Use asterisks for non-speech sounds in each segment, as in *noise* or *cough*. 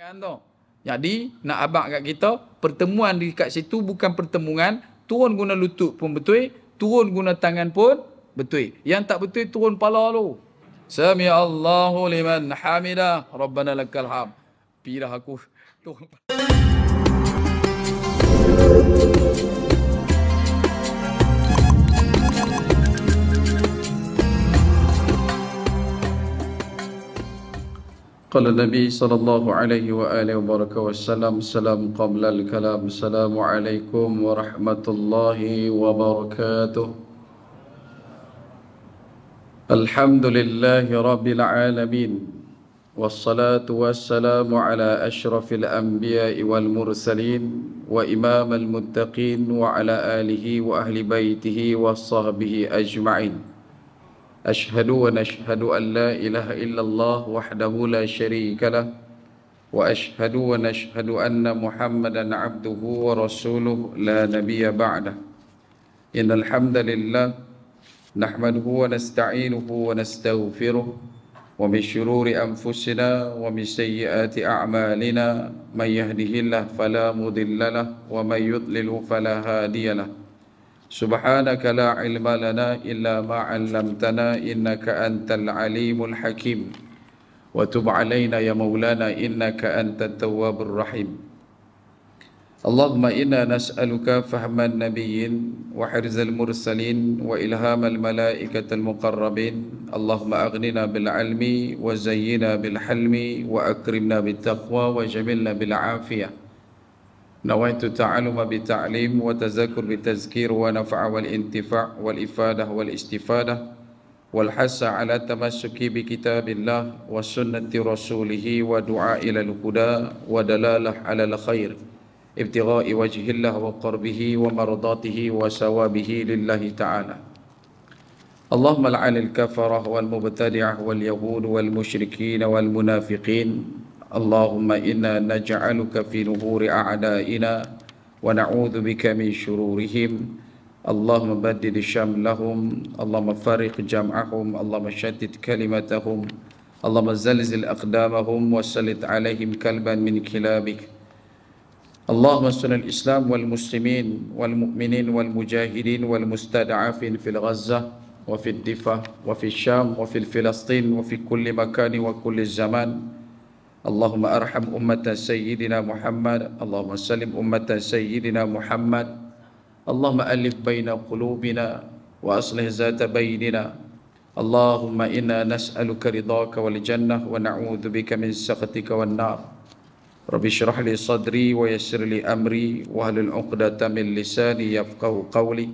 pertemuan tu. Jadi nak abang kat kita pertemuan di kat situ bukan pertemuan turun guna lutut pun betul, turun guna tangan pun betul. Yang tak betul turun pala tu. Sami Allahu liman hamida, Rabbana lakal ham. Pirah aku turun. قال النبي صلى الله عليه وآله وبارك وسلم سلام قبل الكلام السلام عليكم ورحمة الله وبركاته الحمد لله رب العالمين والصلاة والسلام على أشرف الأنبياء والمرسلين وإمام المتقين وعلى آله وأهل بيته وصحبه أجمعين أشهد أن أشهد أن لا إله إلا الله وحده لا شريك له وأشهد أن أشهد أن محمدا عبده ورسوله لا نبي بعده إن الحمد لله نحمده ونستعينه ونستغفره ومن شرور أنفسنا ومن سيئات أعمالنا من يهده الله فلا مضل له ومن يضلل فلا هادي له سبحانك لا علم لنا إلا ما علمتنا إنك أنت العليم الحكيم وتب علينا يا مولانا إنك أنت التواب الرحيم اللهم إنا نسألك فهم النبيين وحرز المرسلين وإلهام الملائكة المقربين اللهم أغننا بالعلم وزينا بالحلم وأكرمنا بالتقوى وجملنا بالعافية نويت التعلم بالتعليم والتذكر بالتذكير ونفع والانتفاع والإفادة والاستفادة والحس على التمسك بكتاب الله وسنة رسوله ودعاء إلى الهدى ودلالة على الخير ابتغاء وجه الله وقربه ومرضاته وثوابه لله تعالى اللهم لعن الكفرة والمبتدعة واليهود والمشركين والمنافقين اللهم إنا نجعلك في نهور أعدائنا ونعوذ بك من شرورهم اللهم بدد شملهم اللهم فارق جمعهم اللهم شدد كلمتهم اللهم زلزل أقدامهم وسلط عليهم كلبا من كلابك اللهم صل الإسلام والمسلمين والمؤمنين والمجاهدين والمستضعفين في الغزة وفي الدفاع وفي الشام وفي فلسطين وفي كل مكان وكل الزمان اللهم ارحم امه سيدنا محمد اللهم سلم امه سيدنا محمد اللهم الف بين قلوبنا واصلح ذات بيننا اللهم انا نسالك رضاك والجنه ونعوذ بك من سخطك والنار رب اشرح لي صدري ويسر لي امري واهلل عقدة من لساني يفقه قولي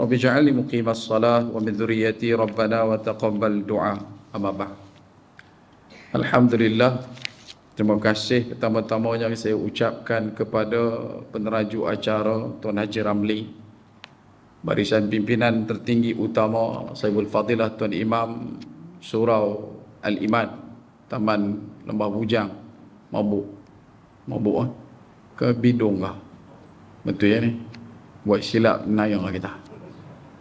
رب اجعلني مقيم الصلاه ومن ذريتي ربنا وتقبل دعاء اما بعد Alhamdulillah Terima kasih pertama yang saya ucapkan kepada peneraju acara Tuan Haji Ramli Barisan Pimpinan Tertinggi Utama Saibul Fadilah Tuan Imam Surau Al-Iman Taman Lembah Bujang Mabuk Mabuk eh? ke Bidung lah Betul ya ni Buat silap naik lah kita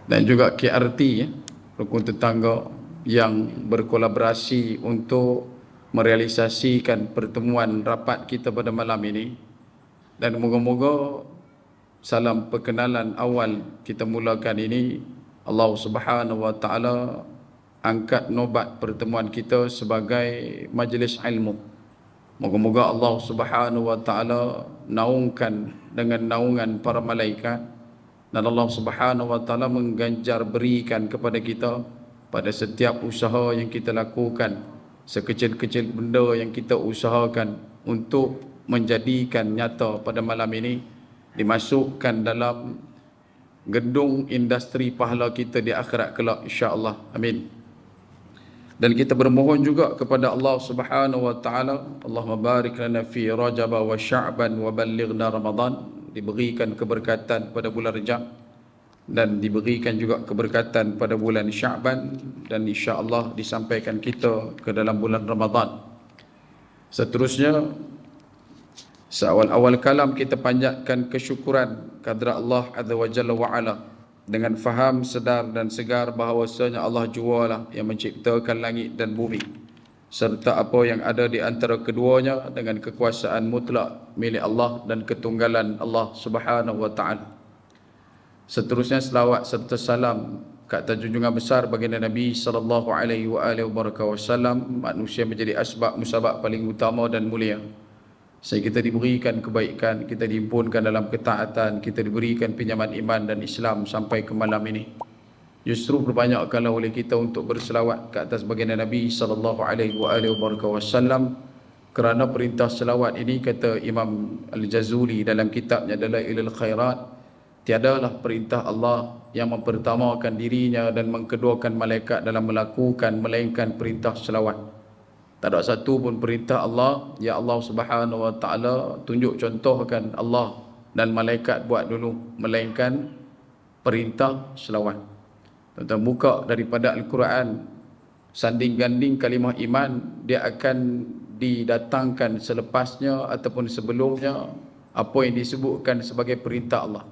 Dan juga KRT ya Rukun Tetangga yang berkolaborasi untuk merealisasikan pertemuan rapat kita pada malam ini dan moga-moga salam perkenalan awal kita mulakan ini Allah Subhanahu wa taala angkat nobat pertemuan kita sebagai majlis ilmu. Moga-moga Allah Subhanahu wa taala naungkan dengan naungan para malaikat dan Allah Subhanahu wa taala mengganjar berikan kepada kita pada setiap usaha yang kita lakukan sekecil-kecil benda yang kita usahakan untuk menjadikan nyata pada malam ini dimasukkan dalam gedung industri pahala kita di akhirat kelak insya-Allah. Amin. Dan kita bermohon juga kepada Allah Subhanahu wa taala, Allah barik lana fi Rajab wa Sya'ban wa ballighna Ramadan, diberikan keberkatan pada bulan Rajab dan diberikan juga keberkatan pada bulan Syaban dan insya-Allah disampaikan kita ke dalam bulan Ramadhan. Seterusnya seawal-awal kalam kita panjatkan kesyukuran kepada Allah Azza wa Jalla wa Ala dengan faham sedar dan segar bahawasanya Allah jualah yang menciptakan langit dan bumi serta apa yang ada di antara keduanya dengan kekuasaan mutlak milik Allah dan ketunggalan Allah Subhanahu wa taala seterusnya selawat serta salam kata junjungan besar baginda Nabi sallallahu alaihi wa alihi wasallam manusia menjadi asbab musabab paling utama dan mulia sehingga kita diberikan kebaikan kita diimpunkan dalam ketaatan kita diberikan pinjaman iman dan Islam sampai ke malam ini justru perbanyakkanlah oleh kita untuk berselawat ke atas baginda Nabi sallallahu alaihi wa alihi wasallam kerana perintah selawat ini kata Imam Al-Jazuli dalam kitabnya adalah ilal khairat tiadalah perintah Allah yang mempertamakan dirinya dan mengkeduakan malaikat dalam melakukan melainkan perintah selawat. Tak ada satu pun perintah Allah, ya Allah Subhanahu Wa Taala tunjuk contohkan Allah dan malaikat buat dulu melainkan perintah selawat. Tuan-tuan buka daripada Al-Quran sanding-ganding kalimah iman dia akan didatangkan selepasnya ataupun sebelumnya apa yang disebutkan sebagai perintah Allah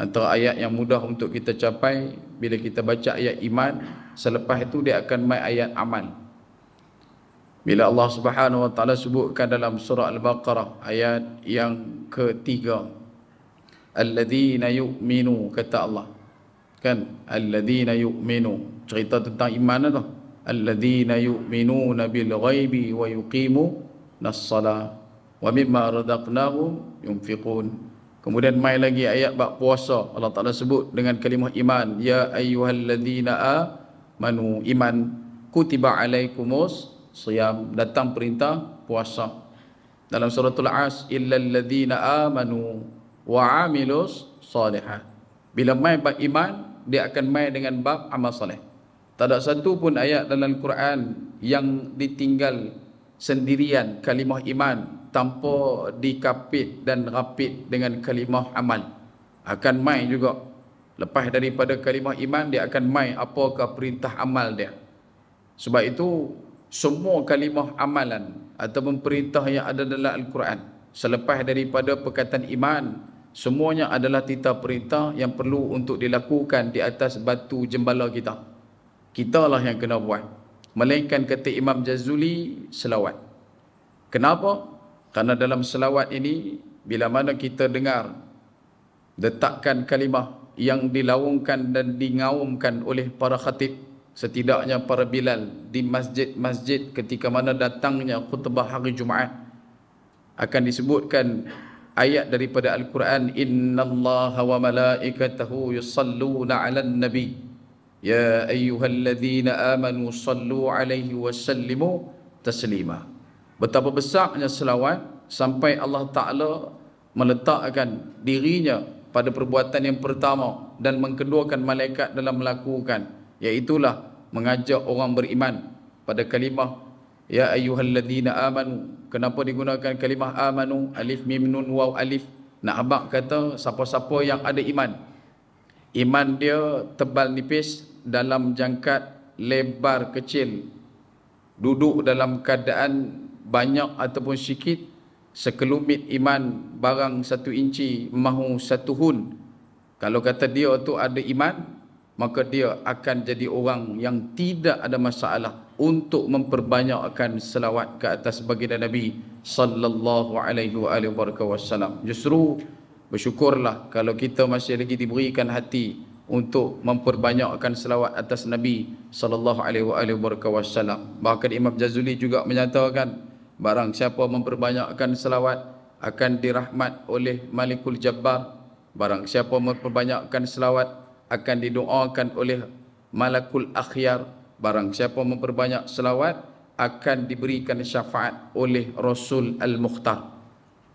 antara ayat yang mudah untuk kita capai bila kita baca ayat iman selepas itu dia akan mai ayat amal bila Allah Subhanahu wa taala sebutkan dalam surah al-baqarah ayat yang ketiga Al alladhina yu'minu kata Allah kan Al alladhina yu'minu cerita tentang iman Al alladhina yu'minu bil ghaibi wa yuqimu nas-salah wa mimma radaqnahum yunfiqun Kemudian mai lagi ayat bab puasa Allah Taala sebut dengan kalimah iman ya ayyuhallazina amanu iman kutiba alaikumus siyam datang perintah puasa dalam suratul as illal ladzina amanu wa amilus salihah bila mai bab iman dia akan mai dengan bab amal soleh tak ada satu pun ayat dalam Quran yang ditinggal sendirian kalimah iman tanpa dikapit dan rapit dengan kalimah amal akan mai juga lepas daripada kalimah iman dia akan mai apakah perintah amal dia sebab itu semua kalimah amalan ataupun perintah yang ada dalam al-Quran selepas daripada perkataan iman semuanya adalah titah perintah yang perlu untuk dilakukan di atas batu jembala kita kitalah yang kena buat melainkan kata Imam Jazuli selawat kenapa Karena dalam selawat ini bila mana kita dengar detakkan kalimah yang dilaungkan dan dingaumkan oleh para khatib setidaknya para bilal di masjid-masjid ketika mana datangnya khutbah hari Jumaat akan disebutkan ayat daripada Al-Quran innallaha wa malaikatahu yusalluna 'alan nabi ya ayyuhalladzina amanu sallu 'alaihi wa sallimu taslima Betapa besarnya selawat sampai Allah Ta'ala meletakkan dirinya pada perbuatan yang pertama dan mengkeduakan malaikat dalam melakukan iaitulah mengajak orang beriman pada kalimah Ya ayuhalladzina amanu Kenapa digunakan kalimah amanu Alif mim nun waw alif Nak habak kata siapa-siapa yang ada iman Iman dia tebal nipis dalam jangkat lebar kecil Duduk dalam keadaan banyak ataupun sikit sekelumit iman barang satu inci mahu satu hun kalau kata dia tu ada iman maka dia akan jadi orang yang tidak ada masalah untuk memperbanyakkan selawat ke atas baginda Nabi sallallahu alaihi wasallam justru bersyukurlah kalau kita masih lagi diberikan hati untuk memperbanyakkan selawat atas Nabi sallallahu alaihi wasallam bahkan Imam Jazuli juga menyatakan Barang siapa memperbanyakkan selawat akan dirahmat oleh Malikul Jabbar. Barang siapa memperbanyakkan selawat akan didoakan oleh Malakul Akhyar. Barang siapa memperbanyak selawat akan diberikan syafaat oleh Rasul Al-Mukhtar.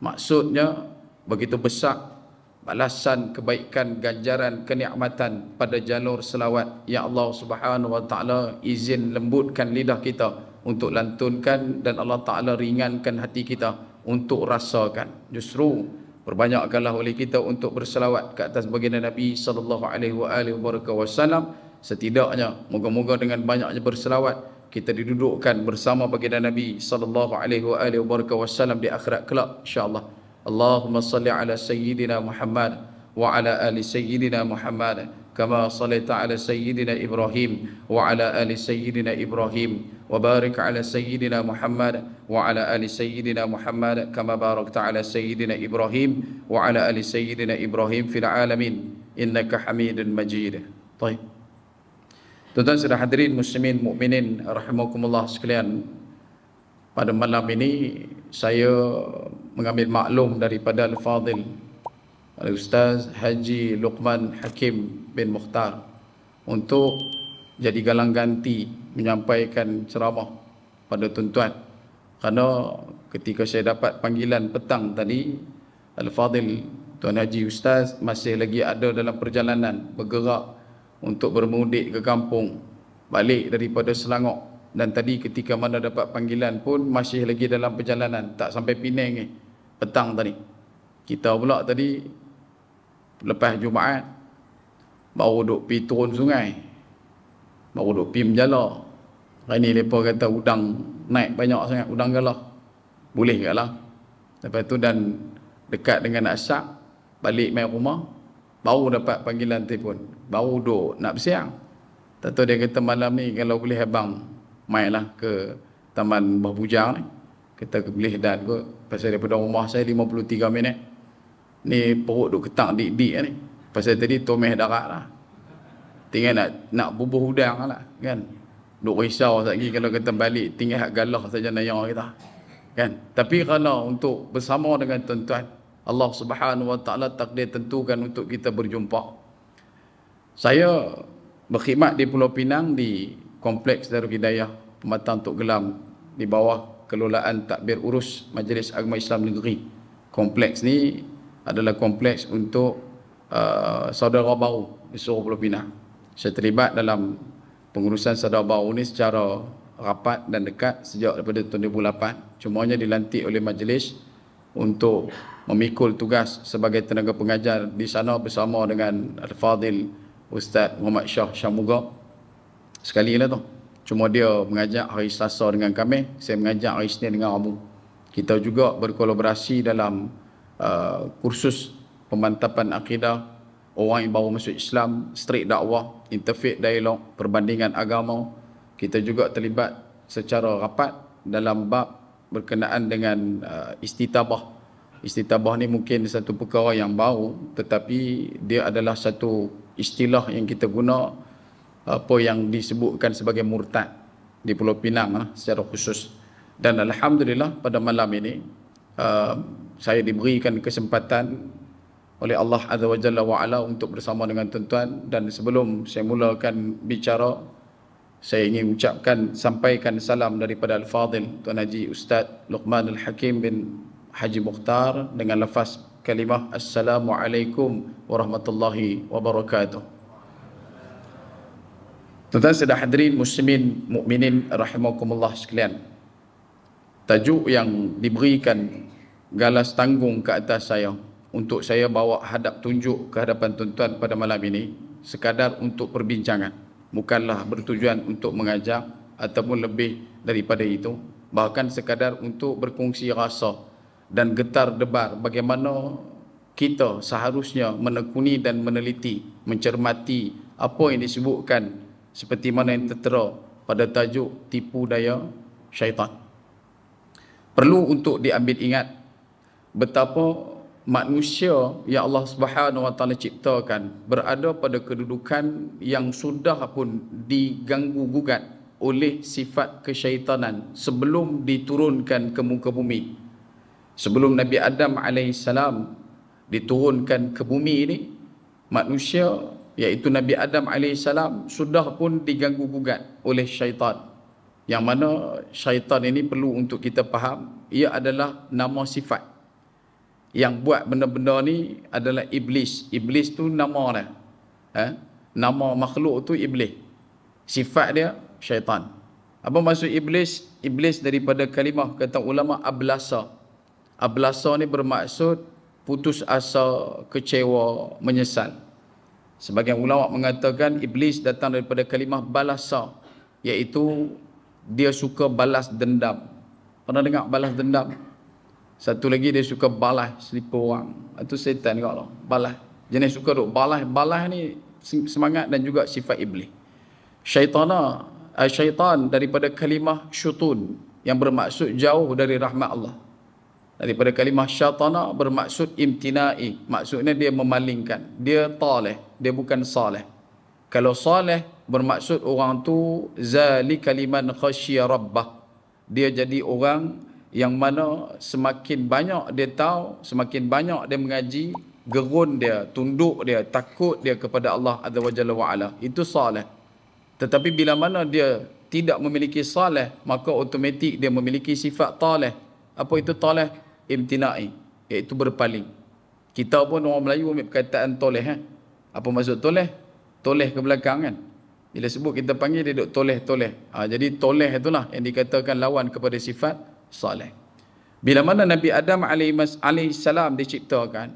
Maksudnya begitu besar balasan kebaikan ganjaran kenikmatan pada jalur selawat. Ya Allah Subhanahu Wa Taala izin lembutkan lidah kita untuk lantunkan dan Allah Ta'ala ringankan hati kita untuk rasakan. Justru perbanyakkanlah oleh kita untuk berselawat ke atas baginda Nabi sallallahu alaihi wasallam setidaknya moga-moga dengan banyaknya berselawat kita didudukkan bersama baginda Nabi sallallahu alaihi wasallam di akhirat kelak insyaallah Allahumma salli ala sayyidina Muhammad wa ala ali sayyidina Muhammad كما صليت على سيدنا ابراهيم وعلى ال سيدنا ابراهيم وبارك على سيدنا محمد وعلى ال سيدنا محمد كما باركت على سيدنا ابراهيم وعلى ال سيدنا ابراهيم في العالمين انك حميد مجيد طيب Tuan-tuan sudah hadirin muslimin mukminin rahimakumullah sekalian. Pada malam ini saya mengambil maklum daripada Al-Fadil Ustaz Haji Luqman Hakim bin Mukhtar untuk jadi galang ganti menyampaikan ceramah pada tuan-tuan. Kerana ketika saya dapat panggilan petang tadi, Al-Fadhil Tuan Haji Ustaz masih lagi ada dalam perjalanan bergerak untuk bermudik ke kampung balik daripada Selangor dan tadi ketika mana dapat panggilan pun masih lagi dalam perjalanan tak sampai Penang ni petang tadi kita pula tadi lepas Jumaat baru duk pi turun sungai baru duk pi menjala hari ni mereka kata udang naik banyak sangat udang galah boleh ke lah lepas tu dan dekat dengan Asyak balik main rumah baru dapat panggilan telefon baru duk nak bersiang tak tahu dia kata malam ni kalau boleh abang main lah ke taman buah bujang ni kita boleh dan kot pasal daripada rumah saya 53 minit ni perut duk ketak dik-dik ni kan. pasal tadi tomeh darat lah tinggal nak nak bubuh udang lah kan duk risau lagi kalau kita balik tinggal hak galah saja nayang kita kan tapi kerana untuk bersama dengan tuan-tuan Allah Subhanahu Wa Taala takdir tentukan untuk kita berjumpa saya berkhidmat di Pulau Pinang di Kompleks Darul Hidayah Pematang Tok Gelam di bawah kelolaan takbir urus Majlis Agama Islam Negeri Kompleks ni adalah kompleks untuk uh, saudara baru disuruh Pulau Pinang. Saya terlibat dalam pengurusan saudara baru ini secara rapat dan dekat sejak daripada tahun 2008. Cumanya dilantik oleh majlis untuk memikul tugas sebagai tenaga pengajar di sana bersama dengan Al-Fadhil Ustaz Muhammad Shah Syamuga. Sekali lah tu. Cuma dia mengajak hari Selasa dengan kami, saya mengajak hari Senin dengan Rabu. Kita juga berkolaborasi dalam Uh, kursus pemantapan akidah orang yang baru masuk Islam, straight dakwah, interfaith dialog, perbandingan agama. Kita juga terlibat secara rapat dalam bab berkenaan dengan uh, istitabah. Istitabah ni mungkin satu perkara yang baru tetapi dia adalah satu istilah yang kita guna apa yang disebutkan sebagai murtad di Pulau Pinang ah, secara khusus. Dan Alhamdulillah pada malam ini uh, saya diberikan kesempatan oleh Allah Azza wa Jalla wa Ala untuk bersama dengan tuan-tuan dan sebelum saya mulakan bicara saya ingin ucapkan sampaikan salam daripada Al-Fadhil Tuan Haji Ustaz Luqman Al-Hakim bin Haji Mukhtar dengan lafaz kalimah Assalamualaikum Warahmatullahi Wabarakatuh Tuan-tuan sedar hadirin muslimin mukminin rahimakumullah sekalian Tajuk yang diberikan galas tanggung ke atas saya untuk saya bawa hadap tunjuk ke hadapan tuan-tuan pada malam ini sekadar untuk perbincangan bukanlah bertujuan untuk mengajar ataupun lebih daripada itu bahkan sekadar untuk berkongsi rasa dan getar debar bagaimana kita seharusnya menekuni dan meneliti mencermati apa yang disebutkan seperti mana yang tertera pada tajuk tipu daya syaitan perlu untuk diambil ingat betapa manusia yang Allah Subhanahu Wa Taala ciptakan berada pada kedudukan yang sudah pun diganggu gugat oleh sifat kesyaitanan sebelum diturunkan ke muka bumi. Sebelum Nabi Adam AS diturunkan ke bumi ini, manusia iaitu Nabi Adam AS sudah pun diganggu gugat oleh syaitan. Yang mana syaitan ini perlu untuk kita faham, ia adalah nama sifat yang buat benda-benda ni adalah iblis. Iblis tu nama dia. Ha? Nama makhluk tu iblis. Sifat dia syaitan. Apa maksud iblis? Iblis daripada kalimah kata ulama ablasa. Ablasa ni bermaksud putus asa, kecewa, menyesal. Sebagai ulama mengatakan iblis datang daripada kalimah balasa iaitu dia suka balas dendam. Pernah dengar balas dendam? Satu lagi dia suka balas selipa orang. Itu setan juga lah. Balas. Jenis suka duk balas. Balas ni semangat dan juga sifat iblis. Syaitana. Uh, syaitan daripada kalimah syutun. Yang bermaksud jauh dari rahmat Allah. Daripada kalimah syaitana bermaksud imtina'i. Maksudnya dia memalingkan. Dia talih. Dia bukan saleh. Kalau saleh bermaksud orang tu zali kaliman khasyia rabbah. Dia jadi orang yang mana semakin banyak dia tahu, semakin banyak dia mengaji, gerun dia, tunduk dia, takut dia kepada Allah Azza wa Jalla wa'ala. Itu salih. Tetapi bila mana dia tidak memiliki salih, maka otomatik dia memiliki sifat talih. Apa itu talih? Imtina'i. Iaitu berpaling. Kita pun orang Melayu ambil perkataan toleh. Eh? Apa maksud toleh? Toleh ke belakang kan? Bila sebut kita panggil dia duduk toleh-toleh. Ha, jadi toleh itulah yang dikatakan lawan kepada sifat soleh. Bila mana Nabi Adam AS diciptakan,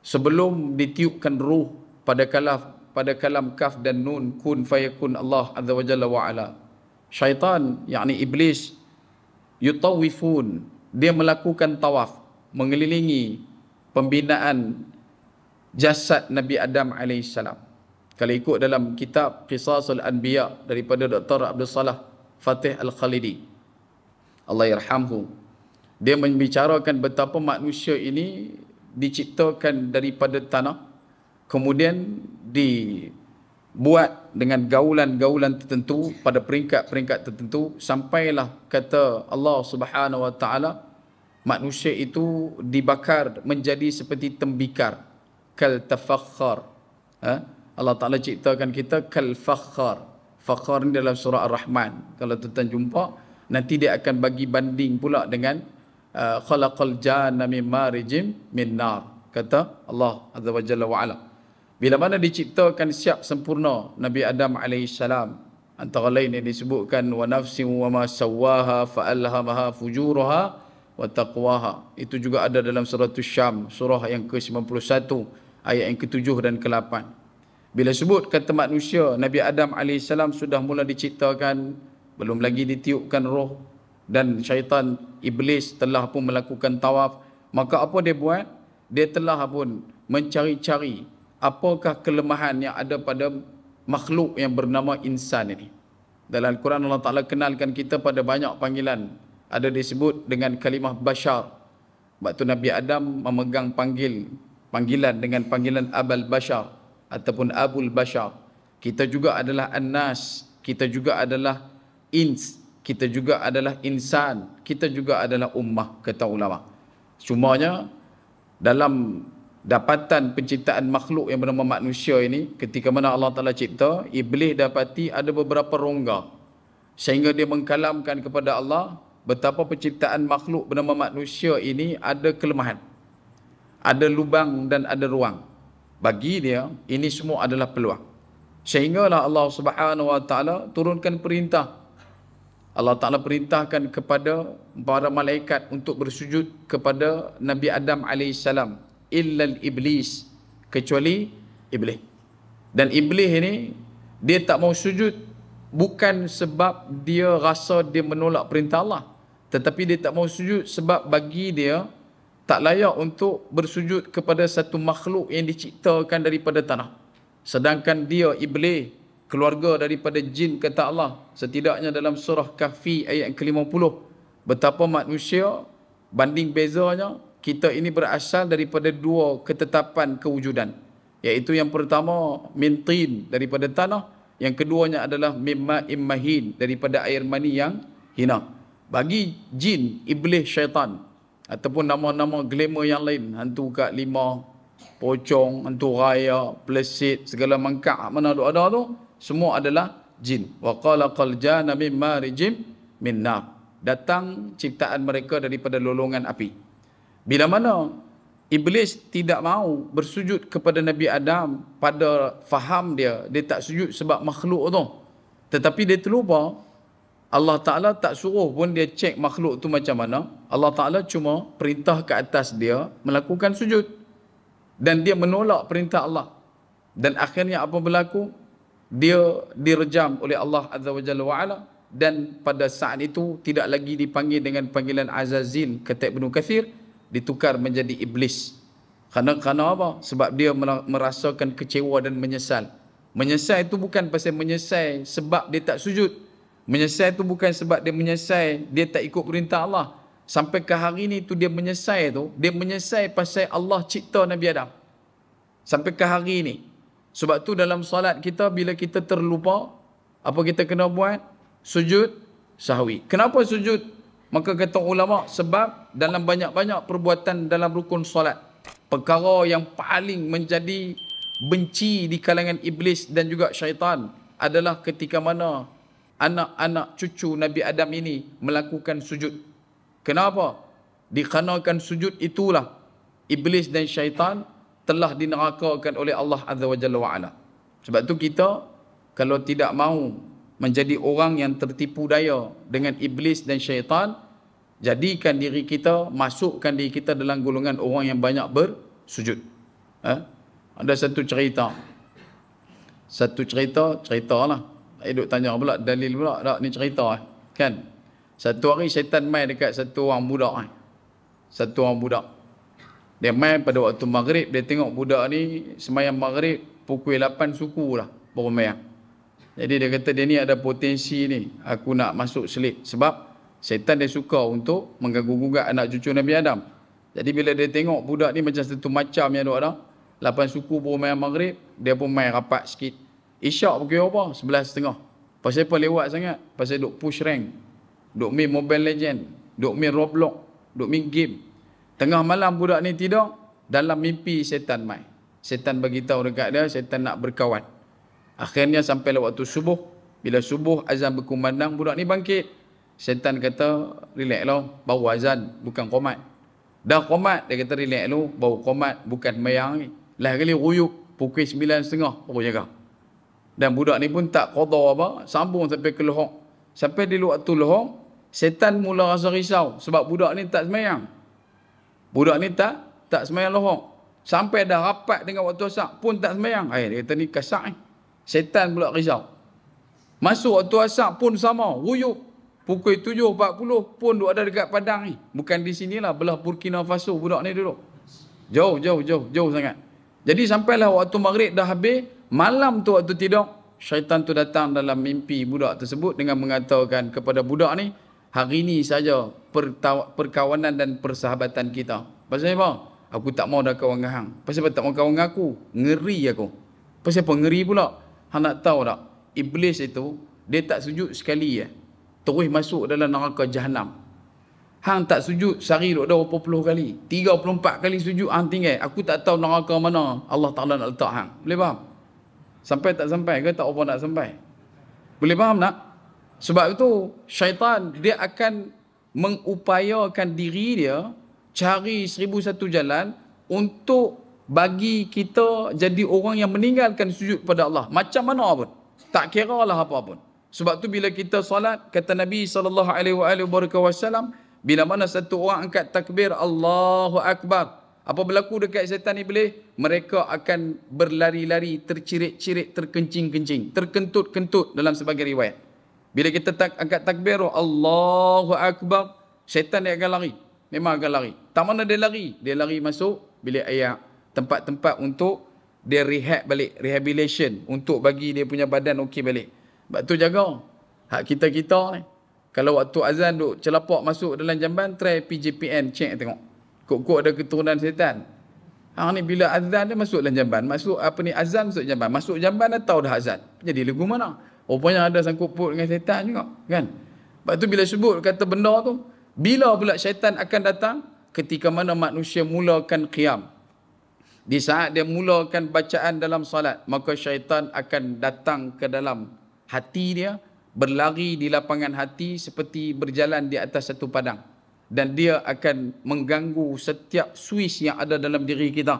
sebelum ditiupkan ruh pada kalaf pada kalam kaf dan nun kun fayakun Allah azza wa jalla wa ala syaitan yakni iblis yutawifun dia melakukan tawaf mengelilingi pembinaan jasad Nabi Adam alaihi salam kalau ikut dalam kitab qisasul anbiya daripada Dr Abdul Salah Fatih Al Khalidi Allah irhamhu. Dia membicarakan betapa manusia ini diciptakan daripada tanah kemudian dibuat dengan gaulan-gaulan tertentu pada peringkat-peringkat tertentu sampailah kata Allah Subhanahu wa taala manusia itu dibakar menjadi seperti tembikar kal tafakhar ha? Allah taala ciptakan kita kal fakhar fakhar ni dalam surah ar-rahman kalau tuan jumpa nanti dia akan bagi banding pula dengan uh, khalaqal janna min marijim min nar kata Allah azza wa jalla wa ala bila mana diciptakan siap sempurna Nabi Adam alaihi salam antara lain yang disebutkan wa nafsin wa ma sawaha fa alhamaha fujuraha wa taqwaha itu juga ada dalam surah syam surah yang ke-91 ayat yang ke-7 dan ke-8 bila sebut kata manusia Nabi Adam alaihi salam sudah mula diciptakan belum lagi ditiupkan roh dan syaitan iblis telah pun melakukan tawaf maka apa dia buat dia telah pun mencari-cari apakah kelemahan yang ada pada makhluk yang bernama insan ini dalam al-Quran Allah Taala kenalkan kita pada banyak panggilan ada disebut dengan kalimah bashar waktu Nabi Adam memegang panggil panggilan dengan panggilan abal bashar ataupun abul bashar kita juga adalah annas kita juga adalah ins kita juga adalah insan kita juga adalah ummah kata ulama cumanya dalam dapatan penciptaan makhluk yang bernama manusia ini ketika mana Allah Taala cipta iblis dapati ada beberapa rongga sehingga dia mengkalamkan kepada Allah betapa penciptaan makhluk bernama manusia ini ada kelemahan ada lubang dan ada ruang bagi dia ini semua adalah peluang sehinggalah Allah Subhanahu Wa Taala turunkan perintah Allah Ta'ala perintahkan kepada para malaikat untuk bersujud kepada Nabi Adam AS. Illal Iblis. Kecuali Iblis. Dan Iblis ini, dia tak mau sujud bukan sebab dia rasa dia menolak perintah Allah. Tetapi dia tak mau sujud sebab bagi dia tak layak untuk bersujud kepada satu makhluk yang diciptakan daripada tanah. Sedangkan dia, Iblis, keluarga daripada jin kata Allah setidaknya dalam surah kahfi ayat ke-50 betapa manusia banding bezanya kita ini berasal daripada dua ketetapan kewujudan iaitu yang pertama min tin daripada tanah yang keduanya adalah mimma immahin daripada air mani yang hina bagi jin iblis syaitan ataupun nama-nama glamour yang lain hantu kat lima pocong hantu raya plesit segala mangkak mana ada tu semua adalah jin. Wa qala qal jana min marijim min nar. Datang ciptaan mereka daripada lolongan api. Bila mana iblis tidak mau bersujud kepada Nabi Adam pada faham dia, dia tak sujud sebab makhluk tu. Tetapi dia terlupa Allah Ta'ala tak suruh pun dia cek makhluk tu macam mana. Allah Ta'ala cuma perintah ke atas dia melakukan sujud. Dan dia menolak perintah Allah. Dan akhirnya apa berlaku? dia direjam oleh Allah Azza wa Jalla wa'ala dan pada saat itu tidak lagi dipanggil dengan panggilan Azazil kata Ibn Kathir ditukar menjadi Iblis kerana, kerana apa? sebab dia merasakan kecewa dan menyesal menyesal itu bukan pasal menyesal sebab dia tak sujud menyesal itu bukan sebab dia menyesal dia tak ikut perintah Allah sampai ke hari ini tu dia menyesal tu dia menyesal pasal Allah cipta Nabi Adam sampai ke hari ini sebab tu dalam salat kita bila kita terlupa apa kita kena buat? Sujud sahwi. Kenapa sujud? Maka kata ulama sebab dalam banyak-banyak perbuatan dalam rukun salat perkara yang paling menjadi benci di kalangan iblis dan juga syaitan adalah ketika mana anak-anak cucu Nabi Adam ini melakukan sujud. Kenapa? Dikarenakan sujud itulah iblis dan syaitan telah dinerakakan oleh Allah Azza wa Jalla wa'ala. Sebab tu kita kalau tidak mahu menjadi orang yang tertipu daya dengan iblis dan syaitan, jadikan diri kita, masukkan diri kita dalam golongan orang yang banyak bersujud. Eh? Ada satu cerita. Satu cerita, cerita lah. Tak hidup tanya pula, dalil pula. Tak, ni cerita eh? Kan? Satu hari syaitan main dekat satu orang budak eh. Satu orang budak. Dia main pada waktu maghrib, dia tengok budak ni semayang maghrib pukul 8 suku lah baru main. Jadi dia kata dia ni ada potensi ni, aku nak masuk selit. Sebab syaitan dia suka untuk mengganggu-gugat anak cucu Nabi Adam. Jadi bila dia tengok budak ni macam satu macam yang ada, 8 suku baru main maghrib, dia pun main rapat sikit. Isyak pukul apa? Sebelas setengah. Pasal apa lewat sangat? Pasal duk push rank. Duk main Mobile Legend. Duk main Roblox. Duk main game. Tengah malam budak ni tidur, dalam mimpi syaitan mai. Syaitan beritahu dekat dia, syaitan nak berkawan. Akhirnya sampai lewat waktu subuh. Bila subuh azan berkumandang, budak ni bangkit. Syaitan kata, relax lo bau azan, bukan komat. Dah komat, dia kata relax lo bau komat, bukan mayang ni. Lah kali ruyuk, pukul sembilan setengah, baru jaga. Dan budak ni pun tak kodoh apa, sambung sampai ke lohong. Sampai di waktu lohong, syaitan mula rasa risau sebab budak ni tak semayang. Budak ni tak tak semayang lohok. Sampai dah rapat dengan waktu asap pun tak semayang. Eh, dia kata ni kasak eh. Setan pula risau. Masuk waktu asap pun sama. Ruyuk. Pukul 7.40 pun duduk ada dekat padang ni. Bukan di sinilah belah Burkina Faso budak ni duduk. Jauh, jauh, jauh, jauh sangat. Jadi sampailah waktu maghrib dah habis. Malam tu waktu tidur. Syaitan tu datang dalam mimpi budak tersebut dengan mengatakan kepada budak ni hari ini saja perkawanan dan persahabatan kita. Pasal apa? Aku tak mau dah kawan dengan hang. Pasal apa tak mau kawan dengan aku? Ngeri aku. Pasal apa ngeri pula? Hang nak tahu tak? Iblis itu dia tak sujud sekali ya. Terus masuk dalam neraka jahanam. Hang tak sujud sehari duk dah 20 kali. 34 kali sujud hang tinggal. Aku tak tahu neraka mana Allah Ta'ala nak letak hang. Boleh faham? Sampai tak sampai ke tak apa nak sampai? Boleh faham tak? Sebab itu syaitan dia akan mengupayakan diri dia cari seribu satu jalan untuk bagi kita jadi orang yang meninggalkan sujud kepada Allah. Macam mana pun. Tak kira lah apa pun. Sebab tu bila kita solat, kata Nabi SAW, bila mana satu orang angkat takbir, Allahu Akbar. Apa berlaku dekat syaitan setan boleh Mereka akan berlari-lari, tercirit-cirit, terkencing-kencing, terkentut-kentut dalam sebagai riwayat. Bila kita tak angkat takbir, Allahu Akbar, syaitan dia akan lari. Memang akan lari. Tak mana dia lari. Dia lari masuk bila ayah Tempat-tempat untuk dia rehab balik. Rehabilitation. Untuk bagi dia punya badan okey balik. Sebab tu jaga. Hak kita-kita ni. Kalau waktu azan duk celapak masuk dalam jamban, try PJPN, cek tengok. Kok-kok ada keturunan syaitan. Hang ni bila azan dia masuk dalam jamban. Masuk apa ni azan masuk jamban. Masuk jamban dah tahu dah azan. Jadi lagu mana? Rupanya ada sangkut put dengan syaitan juga. Kan? Lepas tu bila sebut kata benda tu. Bila pula syaitan akan datang? Ketika mana manusia mulakan qiyam. Di saat dia mulakan bacaan dalam salat. Maka syaitan akan datang ke dalam hati dia. Berlari di lapangan hati seperti berjalan di atas satu padang. Dan dia akan mengganggu setiap suis yang ada dalam diri kita.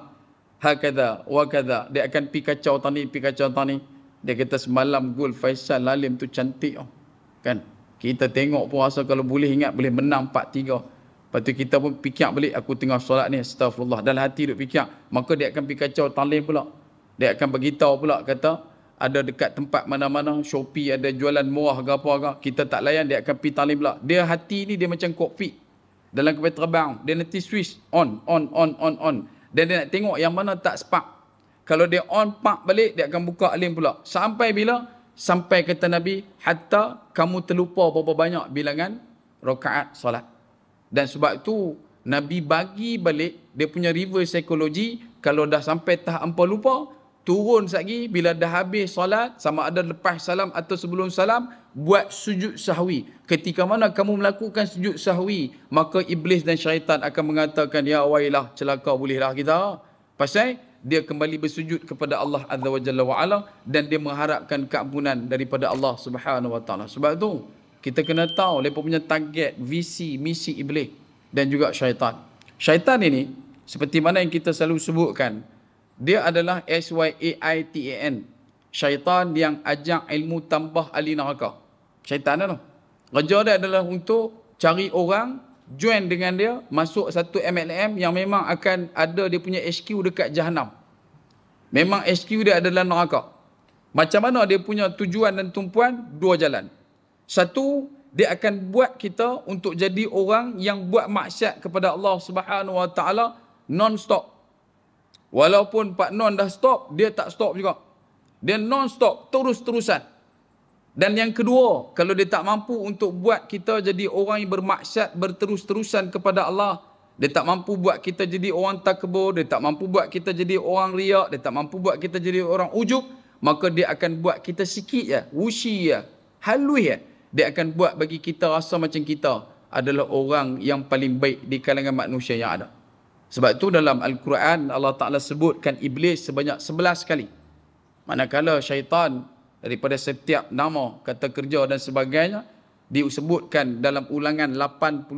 Hakada, wakada. Dia akan pergi kacau tani, pergi kacau tani. Dia kata semalam gol Faisal Lalim tu cantik oh. Kan? Kita tengok pun rasa kalau boleh ingat boleh menang 4-3. Lepas tu kita pun fikir balik aku tengah solat ni astagfirullah dalam hati duk fikir maka dia akan pergi kacau talim pula. Dia akan beritahu pula kata ada dekat tempat mana-mana Shopee ada jualan murah ke apa ke kita tak layan dia akan pi talim pula. Dia hati ni dia macam kokpit dalam kereta terbang dia nanti switch on on on on on dan dia nak tengok yang mana tak spark kalau dia on pak balik, dia akan buka alim pula. Sampai bila? Sampai kata Nabi, hatta kamu terlupa berapa banyak bilangan rakaat solat. Dan sebab tu Nabi bagi balik dia punya reverse psikologi kalau dah sampai tahap hampa lupa turun satgi bila dah habis solat sama ada lepas salam atau sebelum salam buat sujud sahwi ketika mana kamu melakukan sujud sahwi maka iblis dan syaitan akan mengatakan ya wailah celaka bolehlah kita pasal dia kembali bersujud kepada Allah Azza wa Jalla wa Ala dan dia mengharapkan keampunan daripada Allah Subhanahu wa Taala. Sebab tu kita kena tahu lepa punya target, visi, misi iblis dan juga syaitan. Syaitan ini seperti mana yang kita selalu sebutkan, dia adalah S Y A I T A N. Syaitan yang ajak ilmu tambah ahli neraka. Syaitan lah tu. Kerja dia adalah untuk cari orang join dengan dia masuk satu MLM yang memang akan ada dia punya HQ dekat jahanam. Memang HQ dia adalah neraka. Macam mana dia punya tujuan dan tumpuan? Dua jalan. Satu, dia akan buat kita untuk jadi orang yang buat maksiat kepada Allah Subhanahu Wa Taala non-stop. Walaupun Pak Non dah stop, dia tak stop juga. Dia non-stop, terus-terusan. Dan yang kedua, kalau dia tak mampu untuk buat kita jadi orang yang bermaksiat berterus-terusan kepada Allah, dia tak mampu buat kita jadi orang takbur, dia tak mampu buat kita jadi orang riak, dia tak mampu buat kita jadi orang ujub, maka dia akan buat kita sikit ya, wushi ya, halui ya. Dia akan buat bagi kita rasa macam kita adalah orang yang paling baik di kalangan manusia yang ada. Sebab itu dalam Al-Quran Allah Ta'ala sebutkan Iblis sebanyak 11 kali. Manakala syaitan daripada setiap nama kata kerja dan sebagainya disebutkan dalam ulangan 88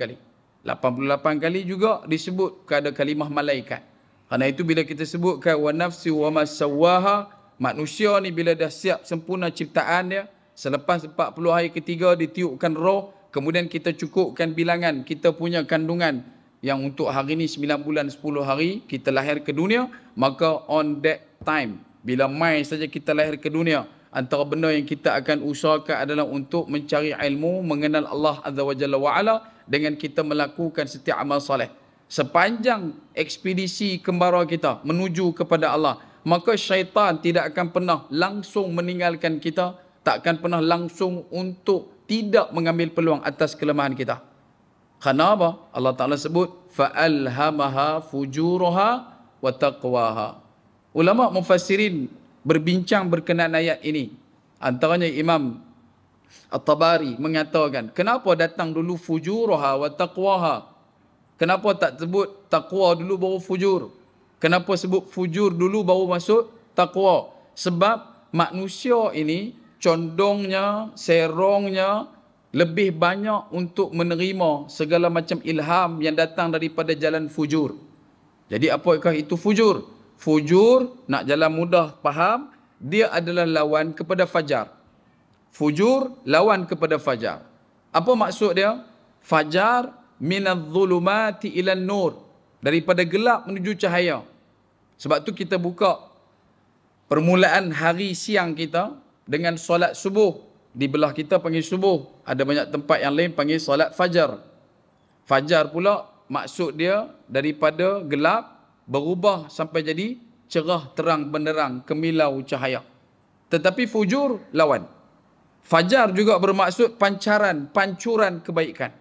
kali. 88 kali juga disebut kepada kalimah malaikat. Karena itu bila kita sebutkan wa nafsi wa masawaha, manusia ni bila dah siap sempurna ciptaan dia, selepas 40 hari ketiga ditiupkan roh, kemudian kita cukupkan bilangan, kita punya kandungan yang untuk hari ini 9 bulan 10 hari kita lahir ke dunia, maka on that time bila mai saja kita lahir ke dunia, antara benda yang kita akan usahakan adalah untuk mencari ilmu, mengenal Allah Azza wa Jalla wa'ala dengan kita melakukan setiap amal soleh. Sepanjang ekspedisi kembara kita menuju kepada Allah, maka syaitan tidak akan pernah langsung meninggalkan kita, tak akan pernah langsung untuk tidak mengambil peluang atas kelemahan kita. apa? Allah Ta'ala sebut, فَأَلْهَمَهَا فُجُورُهَا وَتَقْوَاهَا Ulama mufassirin berbincang berkenaan ayat ini. Antaranya Imam At-Tabari mengatakan, kenapa datang dulu fujuraha wa taqwaha? Kenapa tak sebut taqwa dulu baru fujur? Kenapa sebut fujur dulu baru masuk taqwa? Sebab manusia ini condongnya, serongnya lebih banyak untuk menerima segala macam ilham yang datang daripada jalan fujur. Jadi apakah itu fujur? Fujur nak jalan mudah faham dia adalah lawan kepada fajar. Fujur lawan kepada fajar. Apa maksud dia? Fajar minadh-dhulumati ila nur daripada gelap menuju cahaya. Sebab tu kita buka permulaan hari siang kita dengan solat subuh. Di belah kita panggil subuh. Ada banyak tempat yang lain panggil solat fajar. Fajar pula maksud dia daripada gelap berubah sampai jadi cerah terang benderang kemilau cahaya tetapi fujur lawan fajar juga bermaksud pancaran pancuran kebaikan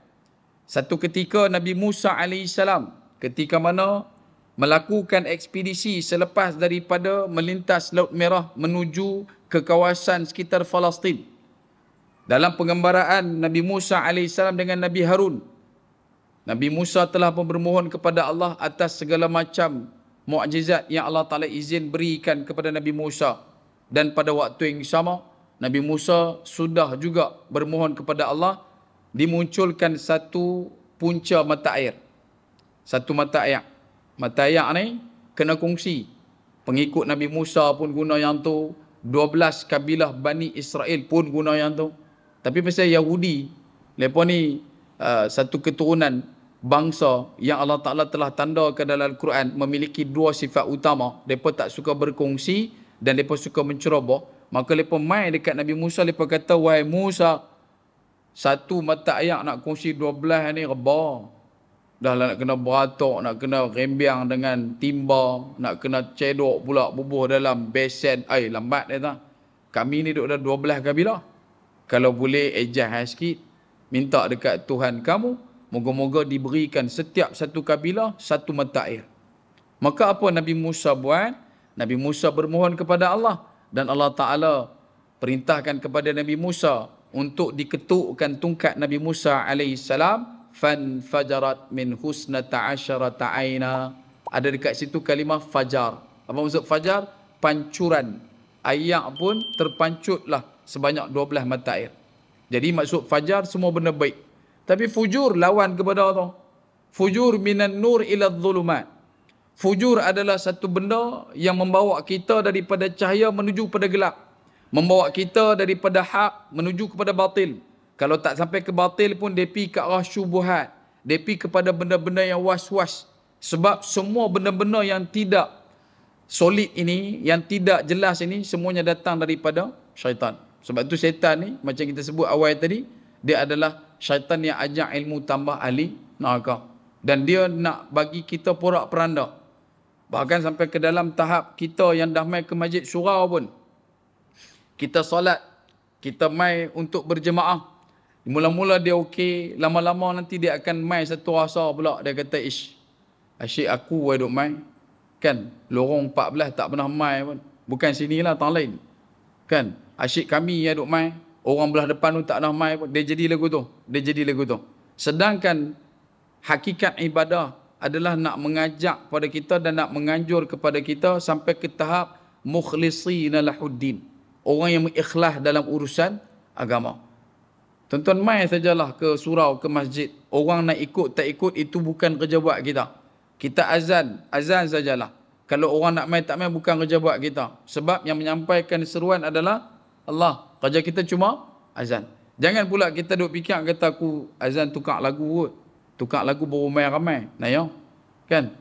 satu ketika nabi Musa alaihi salam ketika mana melakukan ekspedisi selepas daripada melintas laut merah menuju ke kawasan sekitar Palestin dalam pengembaraan nabi Musa alaihi salam dengan nabi Harun Nabi Musa telah pun bermohon kepada Allah atas segala macam mukjizat yang Allah Ta'ala izin berikan kepada Nabi Musa. Dan pada waktu yang sama, Nabi Musa sudah juga bermohon kepada Allah dimunculkan satu punca mata air. Satu mata air. Mata air ni kena kongsi. Pengikut Nabi Musa pun guna yang tu. 12 kabilah Bani Israel pun guna yang tu. Tapi pasal Yahudi, mereka ni Uh, satu keturunan bangsa yang Allah Ta'ala telah ke dalam Al-Quran memiliki dua sifat utama. Mereka tak suka berkongsi dan mereka suka menceroboh. Maka mereka main dekat Nabi Musa, mereka kata, Wahai Musa, satu mata ayat nak kongsi dua belah ni rebah. Dah lah nak kena beratok, nak kena rembiang dengan timba, nak kena cedok pula bubuh dalam besen. Eh, lambat dia tak? Kami ni duduk dah dua belah kabilah. Kalau boleh, ejah eh, sikit minta dekat Tuhan kamu moga-moga diberikan setiap satu kabilah satu mata air. Maka apa Nabi Musa buat? Nabi Musa bermohon kepada Allah dan Allah Taala perintahkan kepada Nabi Musa untuk diketukkan tungkat Nabi Musa alaihi fan fajarat min husnata asharata aina. Ada dekat situ kalimah fajar. Apa maksud fajar? Pancuran. Ayak pun terpancutlah sebanyak 12 mata air. Jadi maksud fajar semua benda baik. Tapi fujur lawan kepada Allah. Fujur minan nur ila zulumat. Fujur adalah satu benda yang membawa kita daripada cahaya menuju kepada gelap. Membawa kita daripada hak menuju kepada batil. Kalau tak sampai ke batil pun dia pergi ke arah syubuhat. Dia pergi kepada benda-benda yang was-was. Sebab semua benda-benda yang tidak solid ini, yang tidak jelas ini semuanya datang daripada syaitan. Sebab tu syaitan ni macam kita sebut awal tadi dia adalah syaitan yang ajak ilmu tambah ahli neraka. Dan dia nak bagi kita porak peranda. Bahkan sampai ke dalam tahap kita yang dah mai ke masjid surau pun. Kita solat. Kita mai untuk berjemaah. Mula-mula dia okey. Lama-lama nanti dia akan mai satu rasa pula. Dia kata, ish. Asyik aku yang duk mai. Kan? Lorong 14 tak pernah mai pun. Bukan sinilah, tak lain. Kan? Asyik kami yang duk main. Orang belah depan tu tak nak main pun. Dia jadi lagu tu. Dia jadi lagu tu. Sedangkan hakikat ibadah adalah nak mengajak kepada kita dan nak menganjur kepada kita sampai ke tahap mukhlisina lahuddin. Orang yang mengikhlas dalam urusan agama. Tuan-tuan main sajalah ke surau, ke masjid. Orang nak ikut tak ikut itu bukan kerja buat kita. Kita azan, azan sajalah. Kalau orang nak main tak main bukan kerja buat kita. Sebab yang menyampaikan seruan adalah Allah. Kerja kita cuma azan. Jangan pula kita duk fikir kata aku azan tukar lagu kot. Tukar lagu baru ramai-ramai. Naya. Kan?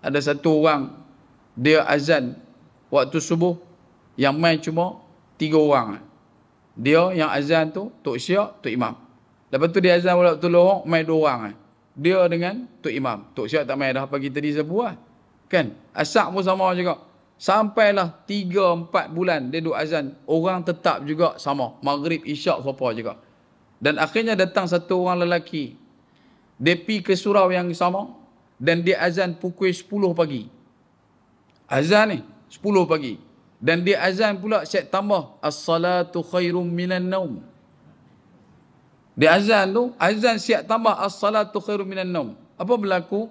Ada satu orang dia azan waktu subuh yang main cuma tiga orang. Dia yang azan tu Tok Syak, Tok Imam. Lepas tu dia azan waktu lorong main dua orang. Dia dengan Tok Imam. Tok Syak tak main dah pagi tadi sebuah. Kan? Asak pun sama juga. Sampailah 3 4 bulan dia duk azan, orang tetap juga sama, Maghrib, Isyak siapa juga. Dan akhirnya datang satu orang lelaki. Dia pi ke surau yang sama dan dia azan pukul 10 pagi. Azan ni 10 pagi. Dan dia azan pula set tambah as-salatu khairum minan naum. Dia azan tu, azan siap tambah as-salatu khairum minan naum. Apa berlaku?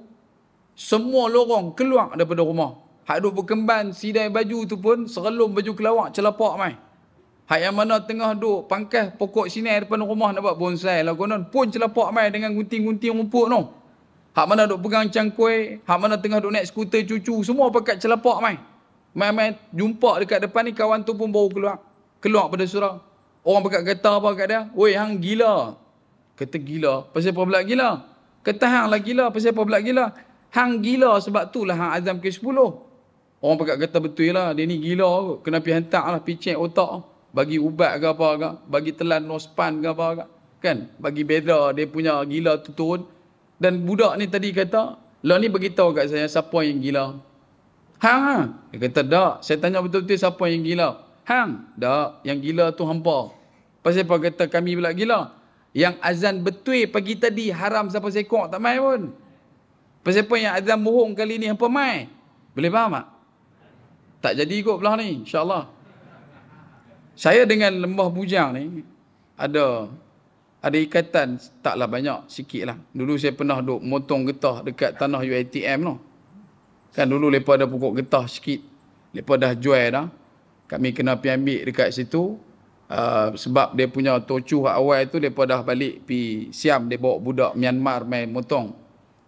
Semua lorong keluar daripada rumah Hak duk berkemban sidai baju tu pun serelum baju kelawak celapak mai. Hak yang mana tengah duk pangkas pokok sinai depan rumah nak buat bonsai lah konon pun celapak mai dengan gunting-gunting rumput tu. Hak mana duk pegang cangkui, hak mana tengah duk naik skuter cucu, semua pakai celapak mai. Mai-mai jumpa dekat depan ni kawan tu pun baru keluar. Keluar pada surau. Orang pakai kata apa kat dia? Woi hang gila. Kata gila. Pasal apa pula gila? Kata hang lah gila. Pasal apa pula gila? Hang gila sebab tu lah hang azam ke sepuluh. Orang pakat kata betul lah. Dia ni gila ke. Kena pergi hantar lah. Picek otak. Bagi ubat ke apa ke. Bagi telan nospan ke apa ke. Kan? Bagi beda dia punya gila tu turun. Dan budak ni tadi kata. Lah ni beritahu kat saya siapa yang gila. Hang ha. Dia kata tak. Saya tanya betul-betul siapa yang gila. Hang. Tak. Yang gila tu hampa. Pasal apa kata kami pula gila. Yang azan betul pagi tadi haram siapa sekok tak main pun. Pasal apa yang azan bohong kali ni hampa main. Boleh faham tak? Tak jadi ikut belah ni, insyaAllah. Saya dengan lembah bujang ni, ada ada ikatan taklah banyak sikit lah. Dulu saya pernah duk motong getah dekat tanah UITM, tu. Kan dulu lepas ada pokok getah sikit. Lepas dah jual dah. Kami kena pergi ambil dekat situ. Uh, sebab dia punya tocu awal tu lepas dah balik pi siam dia bawa budak Myanmar main motong.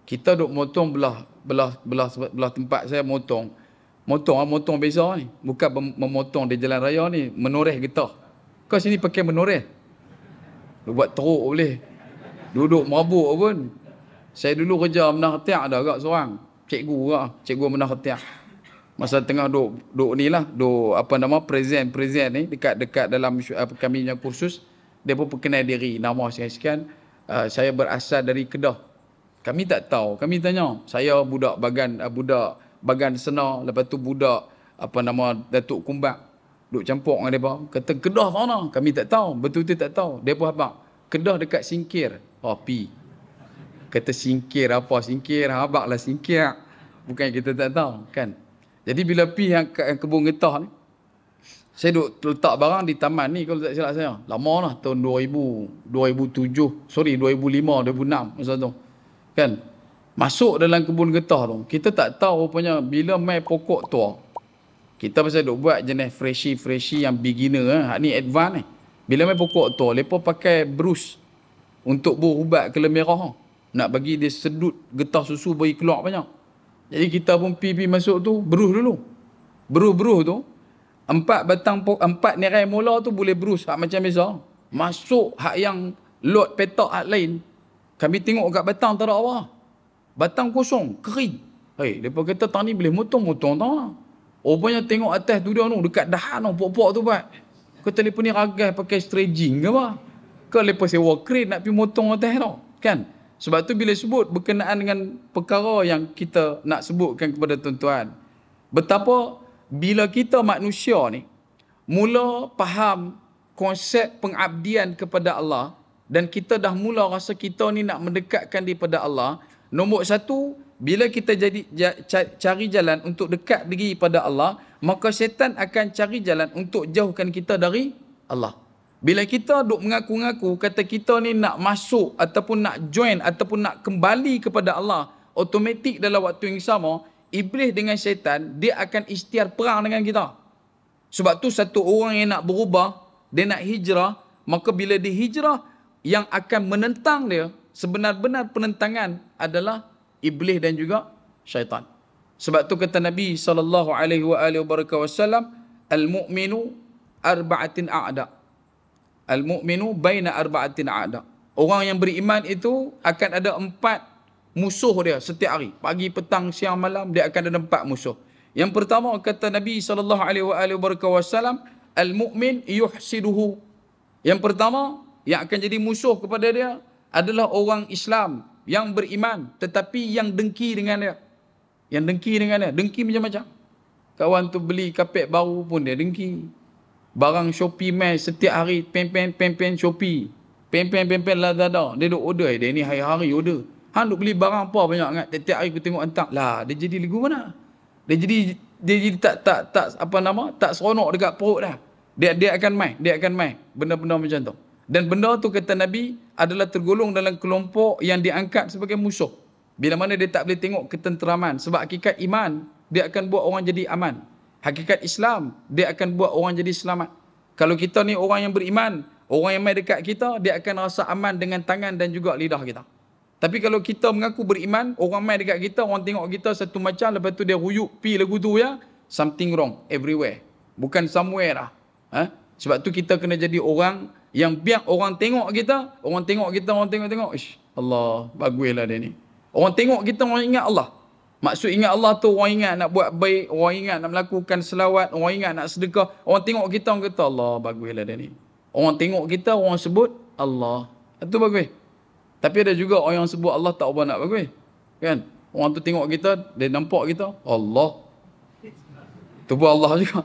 Kita duk motong belah belah belah belah tempat saya motong. Motong lah, motong beza ni. Bukan memotong di jalan raya ni. Menoreh getah. Kau sini pakai menoreh. Lu buat teruk boleh. Duduk mabuk pun. Saya dulu kerja menah ketiak dah agak seorang. Cikgu lah. Cikgu menah ketiak. Masa tengah duk, duk ni lah. Duk apa nama, present, present ni. Dekat dekat dalam apa, kami punya kursus. Dia pun perkenal diri. Nama sekian-sekian. Uh, ah, saya berasal dari Kedah. Kami tak tahu. Kami tanya. Saya budak bagan, uh, budak bagan sena lepas tu budak apa nama datuk kumbak duk campur dengan depa kata kedah sana kami tak tahu betul tu tak tahu depa apa kedah dekat singkir oh kata singkir apa singkir habak lah singkir bukan kita tak tahu kan jadi bila pi yang kebun getah ni saya duk letak barang di taman ni kalau tak silap saya lama lah tahun 2000 2007 sorry 2005 2006 masa tu kan Masuk dalam kebun getah tu. Kita tak tahu rupanya bila mai pokok tua. Kita pasal duk buat jenis freshy-freshy yang beginner. Ha. Ni advance ni. Eh. Bila mai pokok tua, mereka pakai bruce. Untuk berubat ke lemerah. Nak bagi dia sedut getah susu bagi keluar banyak. Jadi kita pun pipi masuk tu, bruce dulu. Bruce-bruce tu. Empat batang, empat nerai mula tu boleh bruce. Hak macam biasa. Masuk hak yang lot petak hak lain. Kami tengok kat batang tak ada apa batang kosong, kering. Hei, depa kata tang ni boleh motong-motong tang lah. Rupanya tengok atas tu dia tu, dekat dahan tu, pok-pok tu buat. Kata lepas ni ragas pakai stretching ke apa? Kau lepas sewa kred nak pergi motong atas tu. Kan? Sebab tu bila sebut berkenaan dengan perkara yang kita nak sebutkan kepada tuan-tuan. Betapa bila kita manusia ni mula faham konsep pengabdian kepada Allah dan kita dah mula rasa kita ni nak mendekatkan daripada Allah, Nombor satu, bila kita jadi cari jalan untuk dekat diri pada Allah, maka syaitan akan cari jalan untuk jauhkan kita dari Allah. Bila kita duk mengaku-ngaku, kata kita ni nak masuk ataupun nak join ataupun nak kembali kepada Allah, otomatik dalam waktu yang sama, iblis dengan syaitan, dia akan istiar perang dengan kita. Sebab tu satu orang yang nak berubah, dia nak hijrah, maka bila dia hijrah, yang akan menentang dia sebenar-benar penentangan adalah iblis dan juga syaitan. Sebab tu kata Nabi sallallahu alaihi wa alihi wasallam, "Al-mu'minu arba'atin a'da." Al-mu'minu baina arba'atin a'da. Orang yang beriman itu akan ada empat musuh dia setiap hari. Pagi, petang, siang, malam dia akan ada empat musuh. Yang pertama kata Nabi sallallahu alaihi wa alihi wasallam, "Al-mu'min yuhsiduhu." Yang pertama yang akan jadi musuh kepada dia adalah orang Islam yang beriman tetapi yang dengki dengan dia. Yang dengki dengan dia, dengki macam-macam. Kawan tu beli kapek baru pun dia dengki. Barang Shopee mai setiap hari pen-pen pen-pen Shopee. Pen-pen pen-pen Lazada, dia duk order eh, dia ni hari-hari order. Hang duk beli barang apa banyak sangat, setiap hari aku tengok entak. Lah, dia jadi lagu mana? Dia jadi dia jadi tak tak tak apa nama, tak seronok dekat perut dah. Dia dia akan mai, dia akan mai benda-benda macam tu. Dan benda tu kata Nabi, adalah tergolong dalam kelompok yang diangkat sebagai musuh. Bila mana dia tak boleh tengok ketenteraman. Sebab hakikat iman, dia akan buat orang jadi aman. Hakikat Islam, dia akan buat orang jadi selamat. Kalau kita ni orang yang beriman, orang yang main dekat kita, dia akan rasa aman dengan tangan dan juga lidah kita. Tapi kalau kita mengaku beriman, orang main dekat kita, orang tengok kita satu macam, lepas tu dia huyuk pi lagu tu ya, something wrong everywhere. Bukan somewhere lah. Ha? Sebab tu kita kena jadi orang yang biar orang tengok kita, orang tengok kita, orang tengok-tengok, ish, Allah, baguslah dia ni. Orang tengok kita, orang ingat Allah. Maksud ingat Allah tu, orang ingat nak buat baik, orang ingat nak melakukan selawat, orang ingat nak sedekah. Orang tengok kita, orang kata, Allah, baguslah dia ni. Orang tengok kita, orang sebut, Allah. Itu bagus. Tapi ada juga orang yang sebut Allah tak ubah nak bagus. Kan? Orang tu tengok kita, dia nampak kita, Allah. Itu Allah juga.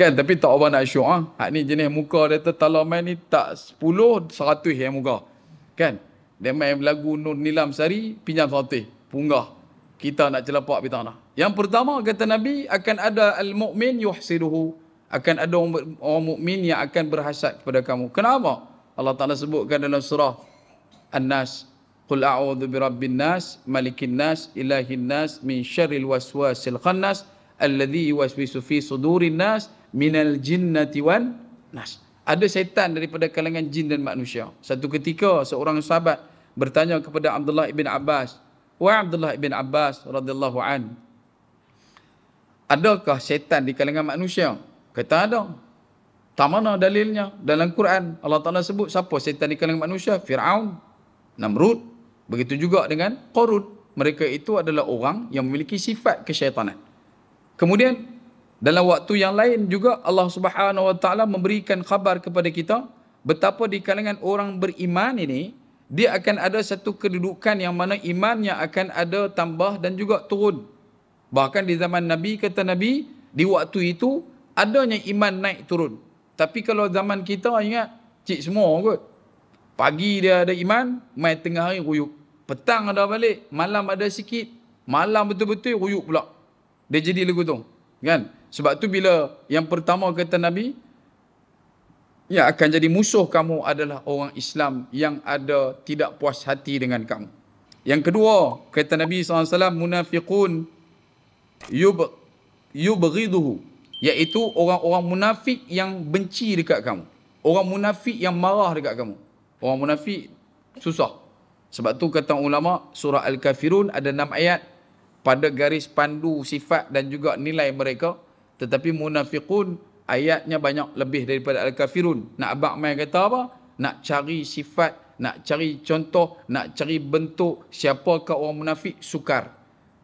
Kan tapi tak apa nak syok ah. Hak ni jenis muka dia tu talau main ni tak 10 100 yang muka. Kan? Dia main lagu Nur Nilam Sari pinjam 100 punggah. Kita nak celapak bitang nak. Yang pertama kata Nabi akan ada al mukmin yuhsiduhu. Akan ada orang mukmin yang akan berhasad kepada kamu. Kenapa? Allah Taala sebutkan dalam surah An-Nas Qul a'udhu bi rabbin nas, malikin nas, ilahin nas, min syarril waswasil khannas, alladhi yuwaswisu fi sudurin nas, minal jinnati wan nas. Ada syaitan daripada kalangan jin dan manusia. Satu ketika seorang sahabat bertanya kepada Abdullah ibn Abbas. Wa Abdullah ibn Abbas radhiyallahu an. Adakah syaitan di kalangan manusia? Kata ada. Tak mana dalilnya dalam Quran Allah Taala sebut siapa syaitan di kalangan manusia? Firaun, Namrud. Begitu juga dengan Qarud. Mereka itu adalah orang yang memiliki sifat kesyaitanan. Kemudian dalam waktu yang lain juga Allah Subhanahu Wa Taala memberikan khabar kepada kita betapa di kalangan orang beriman ini dia akan ada satu kedudukan yang mana imannya akan ada tambah dan juga turun. Bahkan di zaman Nabi kata Nabi di waktu itu adanya iman naik turun. Tapi kalau zaman kita ingat cik semua kot. Pagi dia ada iman, mai tengah hari ruyuk. Petang ada balik, malam ada sikit, malam betul-betul ruyuk pula. Dia jadi lagu tu. Kan? Sebab tu bila yang pertama kata Nabi, yang akan jadi musuh kamu adalah orang Islam yang ada tidak puas hati dengan kamu. Yang kedua, kata Nabi SAW, munafiqun yub, yubriduhu. Iaitu orang-orang munafik yang benci dekat kamu. Orang munafik yang marah dekat kamu. Orang munafik susah. Sebab tu kata ulama surah Al-Kafirun ada enam ayat pada garis pandu sifat dan juga nilai mereka tetapi munafiqun ayatnya banyak lebih daripada al-kafirun nak abang mai kata apa nak cari sifat nak cari contoh nak cari bentuk siapakah orang munafik sukar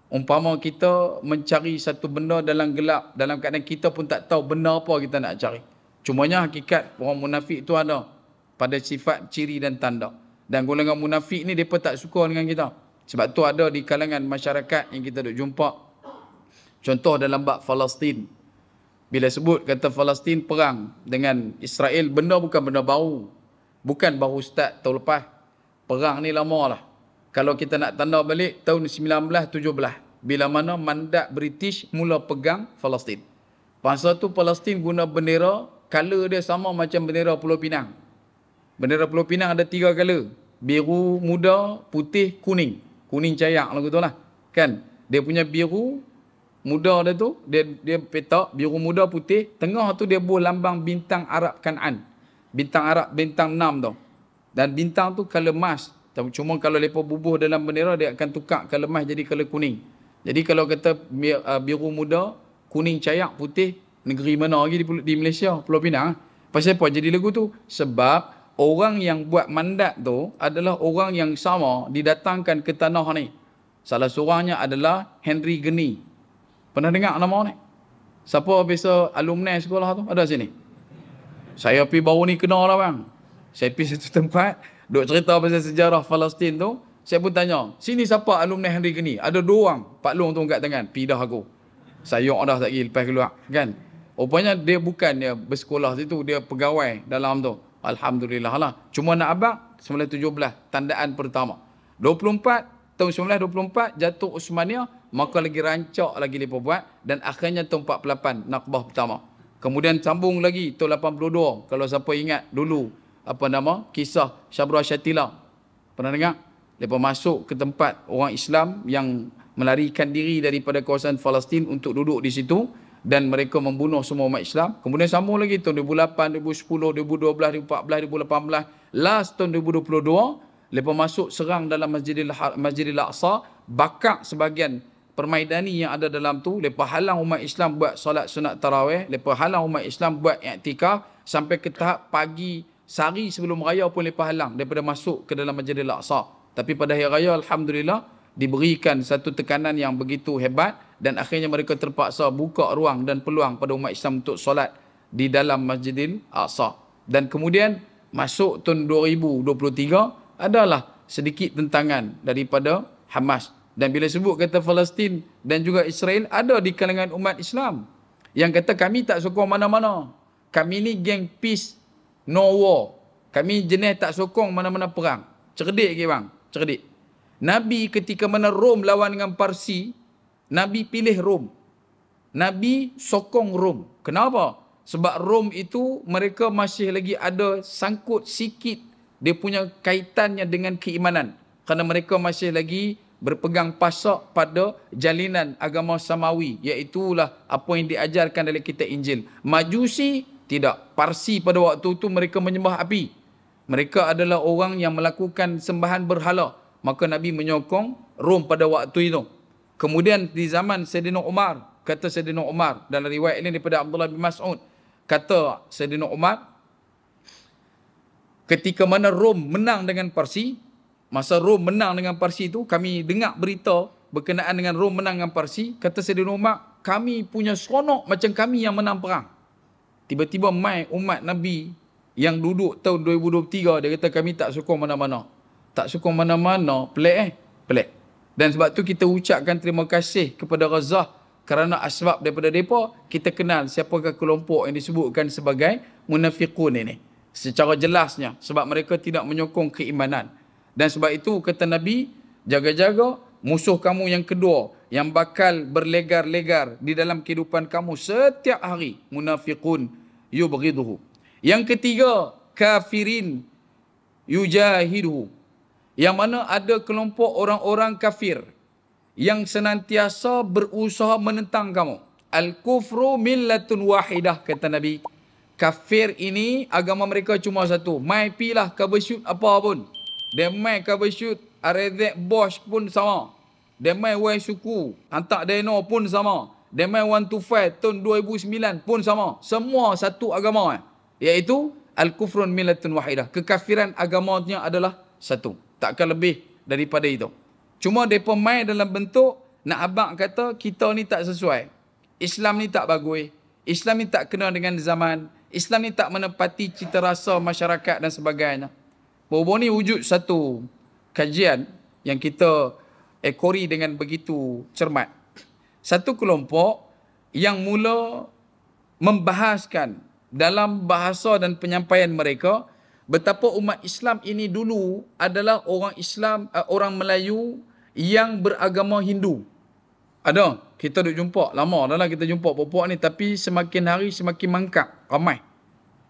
umpama kita mencari satu benda dalam gelap dalam keadaan kita pun tak tahu benda apa kita nak cari cumanya hakikat orang munafik tu ada pada sifat ciri dan tanda dan golongan munafik ni depa tak suka dengan kita sebab tu ada di kalangan masyarakat yang kita duk jumpa contoh dalam bab Palestin bila sebut kata Palestin perang dengan Israel, benda bukan benda baru. Bukan baru start tahun lepas. Perang ni lama lah. Kalau kita nak tanda balik tahun 1917. Bila mana mandat British mula pegang Palestin. Pasal tu Palestin guna bendera, color dia sama macam bendera Pulau Pinang. Bendera Pulau Pinang ada tiga color. Biru muda, putih, kuning. Kuning cahaya lah gitu lah. Kan? Dia punya biru, muda dia tu dia dia petak biru muda putih tengah tu dia buat lambang bintang Arab Kanan bintang Arab bintang enam tu dan bintang tu kalau emas tapi cuma kalau lepas bubuh dalam bendera dia akan tukar kalau emas jadi kalau kuning jadi kalau kata uh, biru muda kuning cayak putih negeri mana lagi di, di Malaysia Pulau Pinang pasal apa jadi lagu tu sebab orang yang buat mandat tu adalah orang yang sama didatangkan ke tanah ni salah seorangnya adalah Henry Geni Pernah dengar nama ni? Siapa biasa alumni sekolah tu? Ada sini? Saya pergi baru ni kenal lah bang. Saya pergi satu tempat, duk cerita pasal sejarah Palestin tu. Saya pun tanya, sini siapa alumni Henry Geni? Ada dua orang, Pak Long tu angkat tangan. Pidah aku. Saya Sayok dah tak pergi lepas keluar. Kan? Rupanya dia bukan dia bersekolah situ, dia pegawai dalam tu. Alhamdulillah lah. Cuma nak abang, 1917, tandaan pertama. 24, tahun 1924, jatuh Usmania, maka lagi rancak lagi mereka buat dan akhirnya tahun 48 nakbah pertama kemudian sambung lagi tahun 82 kalau siapa ingat dulu apa nama kisah Syabra Syatila pernah dengar mereka masuk ke tempat orang Islam yang melarikan diri daripada kawasan Palestin untuk duduk di situ dan mereka membunuh semua umat Islam. Kemudian sambung lagi tahun 2008, 2010, 2012, 2014, 2018. Last tahun 2022, mereka masuk serang dalam Masjidil, ha-, Masjidil Aqsa. Bakar sebagian permaidani yang ada dalam tu lepas halang umat Islam buat solat sunat tarawih lepas halang umat Islam buat iktikaf sampai ke tahap pagi sari sebelum raya pun lepas halang daripada masuk ke dalam Masjidil Aqsa tapi pada hari raya alhamdulillah diberikan satu tekanan yang begitu hebat dan akhirnya mereka terpaksa buka ruang dan peluang pada umat Islam untuk solat di dalam Masjidil Aqsa dan kemudian masuk tahun 2023 adalah sedikit tentangan daripada Hamas dan bila sebut kata Palestin dan juga Israel ada di kalangan umat Islam yang kata kami tak sokong mana-mana. Kami ni geng peace no war. Kami jenis tak sokong mana-mana perang. Cerdik ke bang? Cerdik. Nabi ketika mana Rom lawan dengan Parsi, Nabi pilih Rom. Nabi sokong Rom. Kenapa? Sebab Rom itu mereka masih lagi ada sangkut sikit dia punya kaitannya dengan keimanan. Kerana mereka masih lagi berpegang pasok pada jalinan agama samawi iaitu lah apa yang diajarkan dalam kita Injil. Majusi tidak. Parsi pada waktu itu mereka menyembah api. Mereka adalah orang yang melakukan sembahan berhala. Maka Nabi menyokong Rom pada waktu itu. Kemudian di zaman Sayyidina Umar, kata Sayyidina Umar dalam riwayat ini daripada Abdullah bin Mas'ud, kata Sayyidina Umar, ketika mana Rom menang dengan Parsi, Masa Rom menang dengan Parsi itu, kami dengar berita berkenaan dengan Rom menang dengan Parsi. Kata Sayyidina Umar, kami punya seronok macam kami yang menang perang. Tiba-tiba mai umat Nabi yang duduk tahun 2023, dia kata kami tak sokong mana-mana. Tak sokong mana-mana, pelik eh? Pelik. Dan sebab tu kita ucapkan terima kasih kepada Razah kerana asbab daripada mereka, kita kenal siapakah kelompok yang disebutkan sebagai munafiqun ini. Secara jelasnya, sebab mereka tidak menyokong keimanan. Dan sebab itu kata Nabi, jaga-jaga musuh kamu yang kedua yang bakal berlegar-legar di dalam kehidupan kamu setiap hari. Munafiqun yubghiduhu. Yang ketiga, kafirin yujahiduhu. Yang mana ada kelompok orang-orang kafir yang senantiasa berusaha menentang kamu. Al-kufru millatun wahidah kata Nabi. Kafir ini agama mereka cuma satu. Mai pilah ke apa pun. Dia main cover shoot, Arezek Bosch pun sama. Dia main Wai Suku, Hantak Dino pun sama. Dia main One to Five tahun 2009 pun sama. Semua satu agama. Eh. Iaitu Al-Kufrun Milatun Wahidah. Kekafiran agamanya adalah satu. Takkan lebih daripada itu. Cuma mereka main dalam bentuk nak abang kata kita ni tak sesuai. Islam ni tak bagus. Islam ni tak kena dengan zaman. Islam ni tak menepati cita rasa masyarakat dan sebagainya. Berhubung ni wujud satu kajian yang kita ekori dengan begitu cermat. Satu kelompok yang mula membahaskan dalam bahasa dan penyampaian mereka betapa umat Islam ini dulu adalah orang Islam eh, orang Melayu yang beragama Hindu. Ada kita duk jumpa lama dah lah kita jumpa popok ni tapi semakin hari semakin mangkap ramai.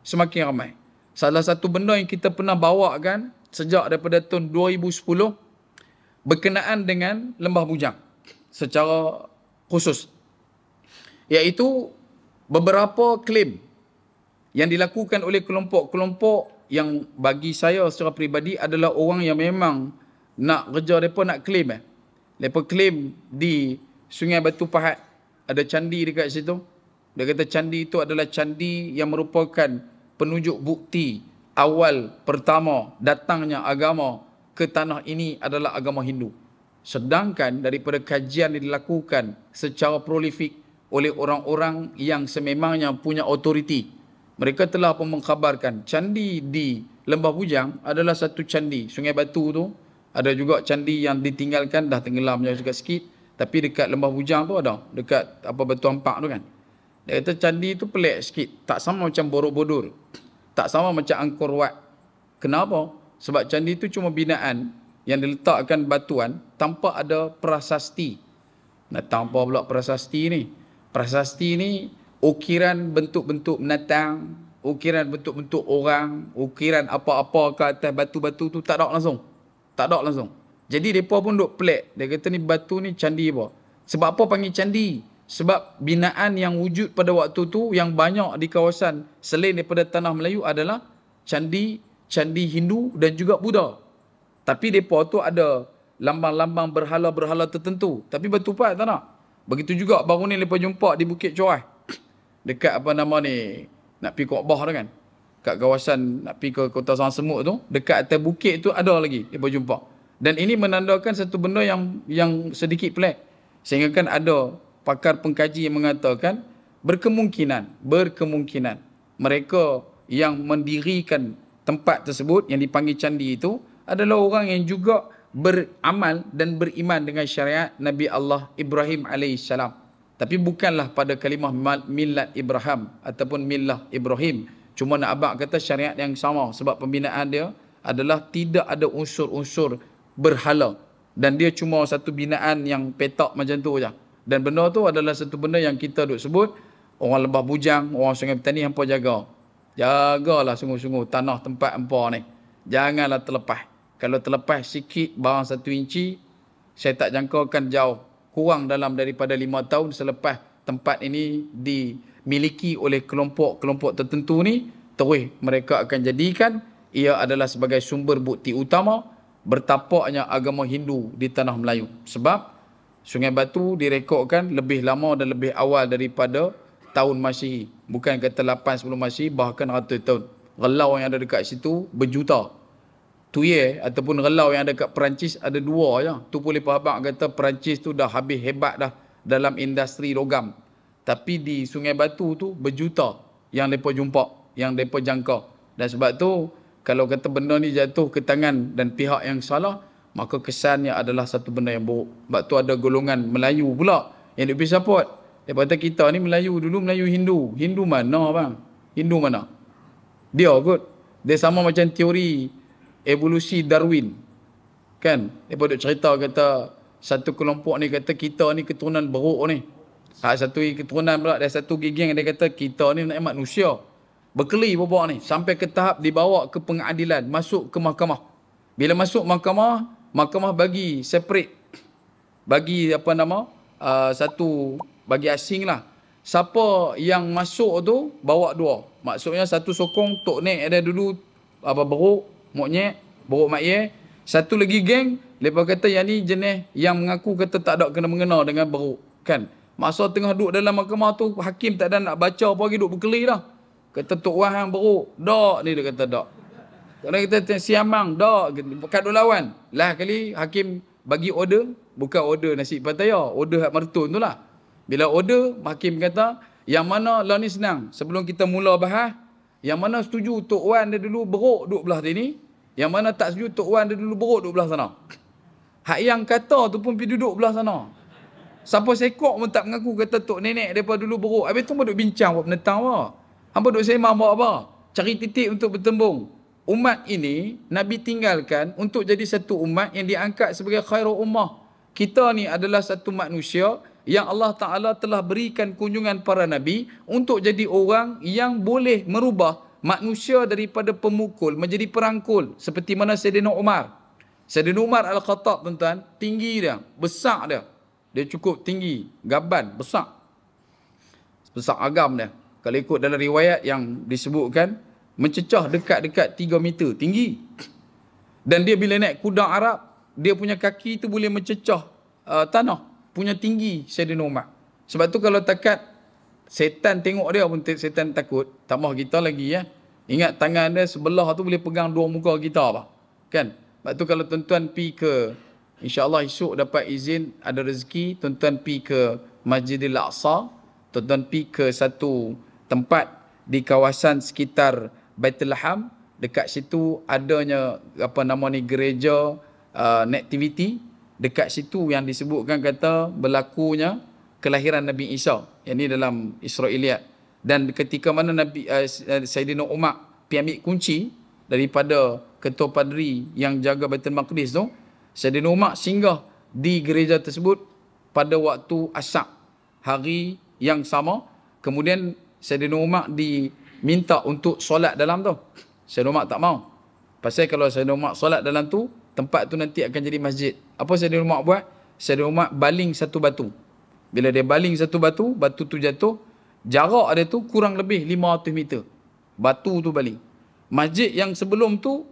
Semakin ramai salah satu benda yang kita pernah bawa kan sejak daripada tahun 2010 berkenaan dengan Lembah Bujang secara khusus iaitu beberapa klaim yang dilakukan oleh kelompok-kelompok yang bagi saya secara peribadi adalah orang yang memang nak kerja mereka nak klaim eh. Mereka klaim di Sungai Batu Pahat ada candi dekat situ. Dia kata candi itu adalah candi yang merupakan penunjuk bukti awal pertama datangnya agama ke tanah ini adalah agama Hindu. Sedangkan daripada kajian yang dilakukan secara prolifik oleh orang-orang yang sememangnya punya otoriti, mereka telah pun mengkhabarkan candi di Lembah Pujang adalah satu candi. Sungai Batu tu ada juga candi yang ditinggalkan dah tenggelam juga sikit. Tapi dekat Lembah Pujang tu ada. Dekat apa Batu Ampak tu kan. Dia kata candi tu pelik sikit. Tak sama macam borobudur. Tak sama macam angkor wat. Kenapa? Sebab candi tu cuma binaan yang diletakkan batuan tanpa ada prasasti. Nah, tanpa pula prasasti ni. Prasasti ni ukiran bentuk-bentuk menatang, ukiran bentuk-bentuk orang, ukiran apa-apa ke atas batu-batu tu tak ada langsung. Tak ada langsung. Jadi, mereka pun duk pelik. Dia kata ni batu ni candi apa? Sebab apa panggil candi? sebab binaan yang wujud pada waktu tu yang banyak di kawasan selain daripada tanah Melayu adalah candi candi Hindu dan juga Buddha. Tapi depa tu ada lambang-lambang berhala-berhala tertentu. Tapi bertupat tak nak. Begitu juga baru ni lepas jumpa di Bukit Cuai. Dekat apa nama ni. Nak pergi Kuabah tu kan. Kat kawasan nak pergi ke Kota Sang Semut tu. Dekat atas bukit tu ada lagi lepas jumpa. Dan ini menandakan satu benda yang yang sedikit pelik. Sehingga kan ada pakar pengkaji yang mengatakan berkemungkinan, berkemungkinan mereka yang mendirikan tempat tersebut yang dipanggil candi itu adalah orang yang juga beramal dan beriman dengan syariat Nabi Allah Ibrahim AS. Tapi bukanlah pada kalimah millat Ibrahim ataupun milah Ibrahim. Cuma nak abang kata syariat yang sama sebab pembinaan dia adalah tidak ada unsur-unsur berhala. Dan dia cuma satu binaan yang petak macam tu je. Dan benda tu adalah satu benda yang kita duk sebut orang lebah bujang, orang sungai petani hampa jaga. Jagalah sungguh-sungguh tanah tempat hampa ni. Janganlah terlepas. Kalau terlepas sikit barang satu inci, saya tak jangkakan jauh. Kurang dalam daripada lima tahun selepas tempat ini dimiliki oleh kelompok-kelompok tertentu ni, terus mereka akan jadikan ia adalah sebagai sumber bukti utama bertapaknya agama Hindu di tanah Melayu. Sebab Sungai Batu direkodkan lebih lama dan lebih awal daripada tahun Masihi. Bukan kata 8 sebelum Masihi, bahkan ratus tahun. Gelau yang ada dekat situ berjuta. Tuye ataupun gelau yang ada dekat Perancis ada dua je. Ya. Tu boleh pahabak kata Perancis tu dah habis hebat dah dalam industri logam. Tapi di Sungai Batu tu berjuta yang mereka jumpa, yang mereka jangka. Dan sebab tu kalau kata benda ni jatuh ke tangan dan pihak yang salah, maka kesannya adalah satu benda yang buruk. Sebab tu ada golongan Melayu pula yang lebih support. Dia kata kita ni Melayu dulu Melayu Hindu. Hindu mana bang? Hindu mana? Dia kot. Dia sama macam teori evolusi Darwin. Kan? Dia pun cerita kata satu kelompok ni kata kita ni keturunan beruk ni. Ha, satu keturunan pula dia satu geng dia kata kita ni nak manusia. Berkeli berbuat ni. Sampai ke tahap dibawa ke pengadilan. Masuk ke mahkamah. Bila masuk mahkamah, mahkamah bagi separate bagi apa nama uh, satu bagi asing lah siapa yang masuk tu bawa dua maksudnya satu sokong tok nek ada dulu apa beruk moknye beruk mak ye satu lagi geng lepas kata yang ni jenis yang mengaku kata tak ada kena mengena dengan beruk kan masa tengah duduk dalam mahkamah tu hakim tak ada nak baca apa lagi duduk berkelih kata tok wah yang beruk dak ni dia kata dak kalau kita siamang, dok, pekat dua lawan. Lah kali hakim bagi order, bukan order nasi pataya, order hak mertun tu lah. Bila order, hakim kata, yang mana lah ni senang. Sebelum kita mula bahas, yang mana setuju Tok Wan dia dulu beruk duduk belah sini. Yang mana tak setuju Tok Wan dia dulu beruk duduk belah sana. Hak yang kata tu pun pergi duduk belah sana. Siapa sekok pun tak mengaku kata Tok Nenek daripada dulu beruk. Habis tu pun duduk bincang buat penentang apa. Hampa duduk semang buat apa. Cari titik untuk bertembung umat ini Nabi tinggalkan untuk jadi satu umat yang diangkat sebagai khairul ummah. Kita ni adalah satu manusia yang Allah Ta'ala telah berikan kunjungan para Nabi untuk jadi orang yang boleh merubah manusia daripada pemukul menjadi perangkul. Seperti mana Sayyidina Umar. Sayyidina Umar Al-Khattab tuan-tuan, tinggi dia, besar dia. Dia cukup tinggi, gaban, besar. Besar agam dia. Kalau ikut dalam riwayat yang disebutkan, mencecah dekat-dekat 3 meter tinggi. Dan dia bila naik kuda Arab, dia punya kaki itu boleh mencecah uh, tanah. Punya tinggi Sayyidina Umar. Sebab tu kalau takat, setan tengok dia pun setan takut. Tak mahu kita lagi ya. Ingat tangan dia sebelah tu boleh pegang dua muka kita apa. Kan? Sebab tu kalau tuan-tuan pi ke, insyaAllah esok dapat izin, ada rezeki, tuan-tuan pi ke Masjidil Aqsa, tuan-tuan pi ke satu tempat di kawasan sekitar Baitul Laham dekat situ adanya apa nama ni gereja uh, nativity dekat situ yang disebutkan kata berlakunya kelahiran Nabi Isa yang ini dalam Israiliyat dan ketika mana Nabi uh, uh Saidina Umar pi ambil kunci daripada ketua padri yang jaga Baitul Maqdis tu Saidina Umar singgah di gereja tersebut pada waktu asap hari yang sama kemudian Saidina Umar di minta untuk solat dalam tu. Sayyidina Umar tak mau. Pasal kalau Sayyidina Umar solat dalam tu, tempat tu nanti akan jadi masjid. Apa Sayyidina Umar buat? Sayyidina Umar baling satu batu. Bila dia baling satu batu, batu tu jatuh. Jarak dia tu kurang lebih 500 meter. Batu tu baling. Masjid yang sebelum tu